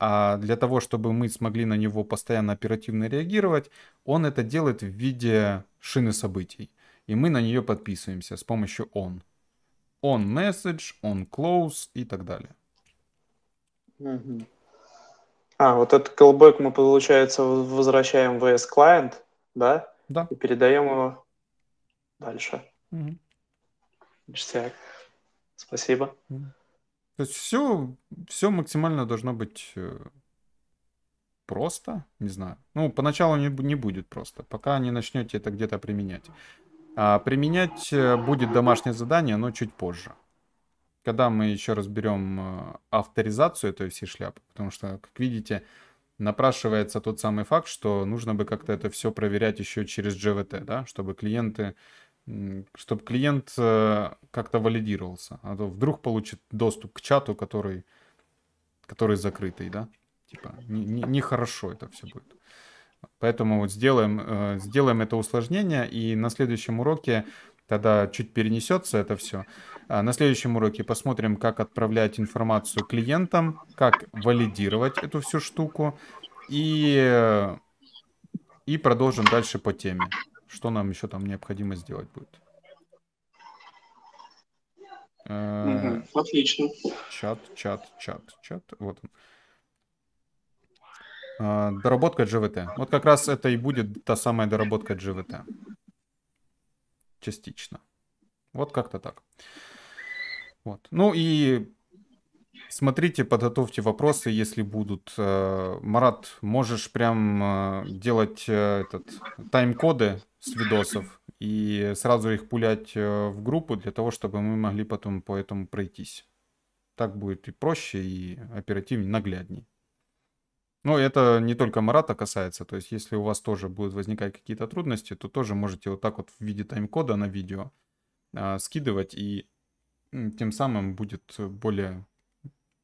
А для того, чтобы мы смогли на него постоянно оперативно реагировать, он это делает в виде шины событий. И мы на нее подписываемся с помощью он on message, on close и так далее. А, вот этот callback мы, получается, возвращаем в VS Client, да? Да. И передаем его дальше. Угу. Ништяк. Спасибо. Угу. То есть все, все максимально должно быть э, просто, не знаю. Ну, поначалу не, не будет просто, пока не начнете это где-то применять. А, применять э, будет домашнее задание, но чуть позже. Когда мы еще разберем э, авторизацию этой всей шляпы, потому что, как видите, напрашивается тот самый факт, что нужно бы как-то это все проверять еще через GVT, да, чтобы клиенты чтобы клиент э, как-то валидировался. А то вдруг получит доступ к чату, который, который закрытый, да? Типа, нехорошо не, не это все будет. Поэтому вот сделаем, э, сделаем это усложнение, и на следующем уроке тогда чуть перенесется это все. А на следующем уроке посмотрим, как отправлять информацию клиентам, как валидировать эту всю штуку, и, и продолжим дальше по теме, что нам еще там необходимо сделать будет. Э, отлично. Чат, чат, чат, чат. Вот он. Э, доработка GVT. Вот как раз это и будет та самая доработка GVT Частично. Вот как-то так. Вот. Ну и смотрите, подготовьте вопросы, если будут. Э, Марат, можешь прям э, делать этот тайм-коды с видосов и сразу их пулять в группу для того, чтобы мы могли потом по этому пройтись. Так будет и проще, и оперативнее, наглядней. Ну это не только Марата касается, то есть если у вас тоже будут возникать какие-то трудности, то тоже можете вот так вот в виде тайм-кода на видео э, скидывать, и тем самым будет более,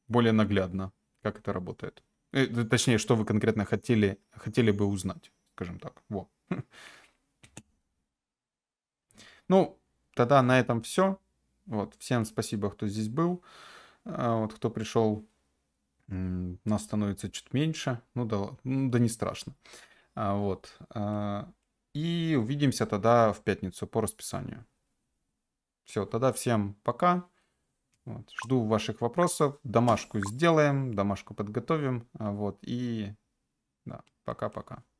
более наглядно, как это работает. Э, точнее, что вы конкретно хотели, хотели бы узнать, скажем так. Во. [laughs] Ну, тогда на этом все. Вот, всем спасибо, кто здесь был, а, вот, кто пришел нас становится чуть меньше, ну да, ну, да не страшно. А, вот. А, и увидимся тогда в пятницу по расписанию. Все, тогда всем пока. Вот, жду ваших вопросов. Домашку сделаем, домашку подготовим. А, вот, и да, пока-пока.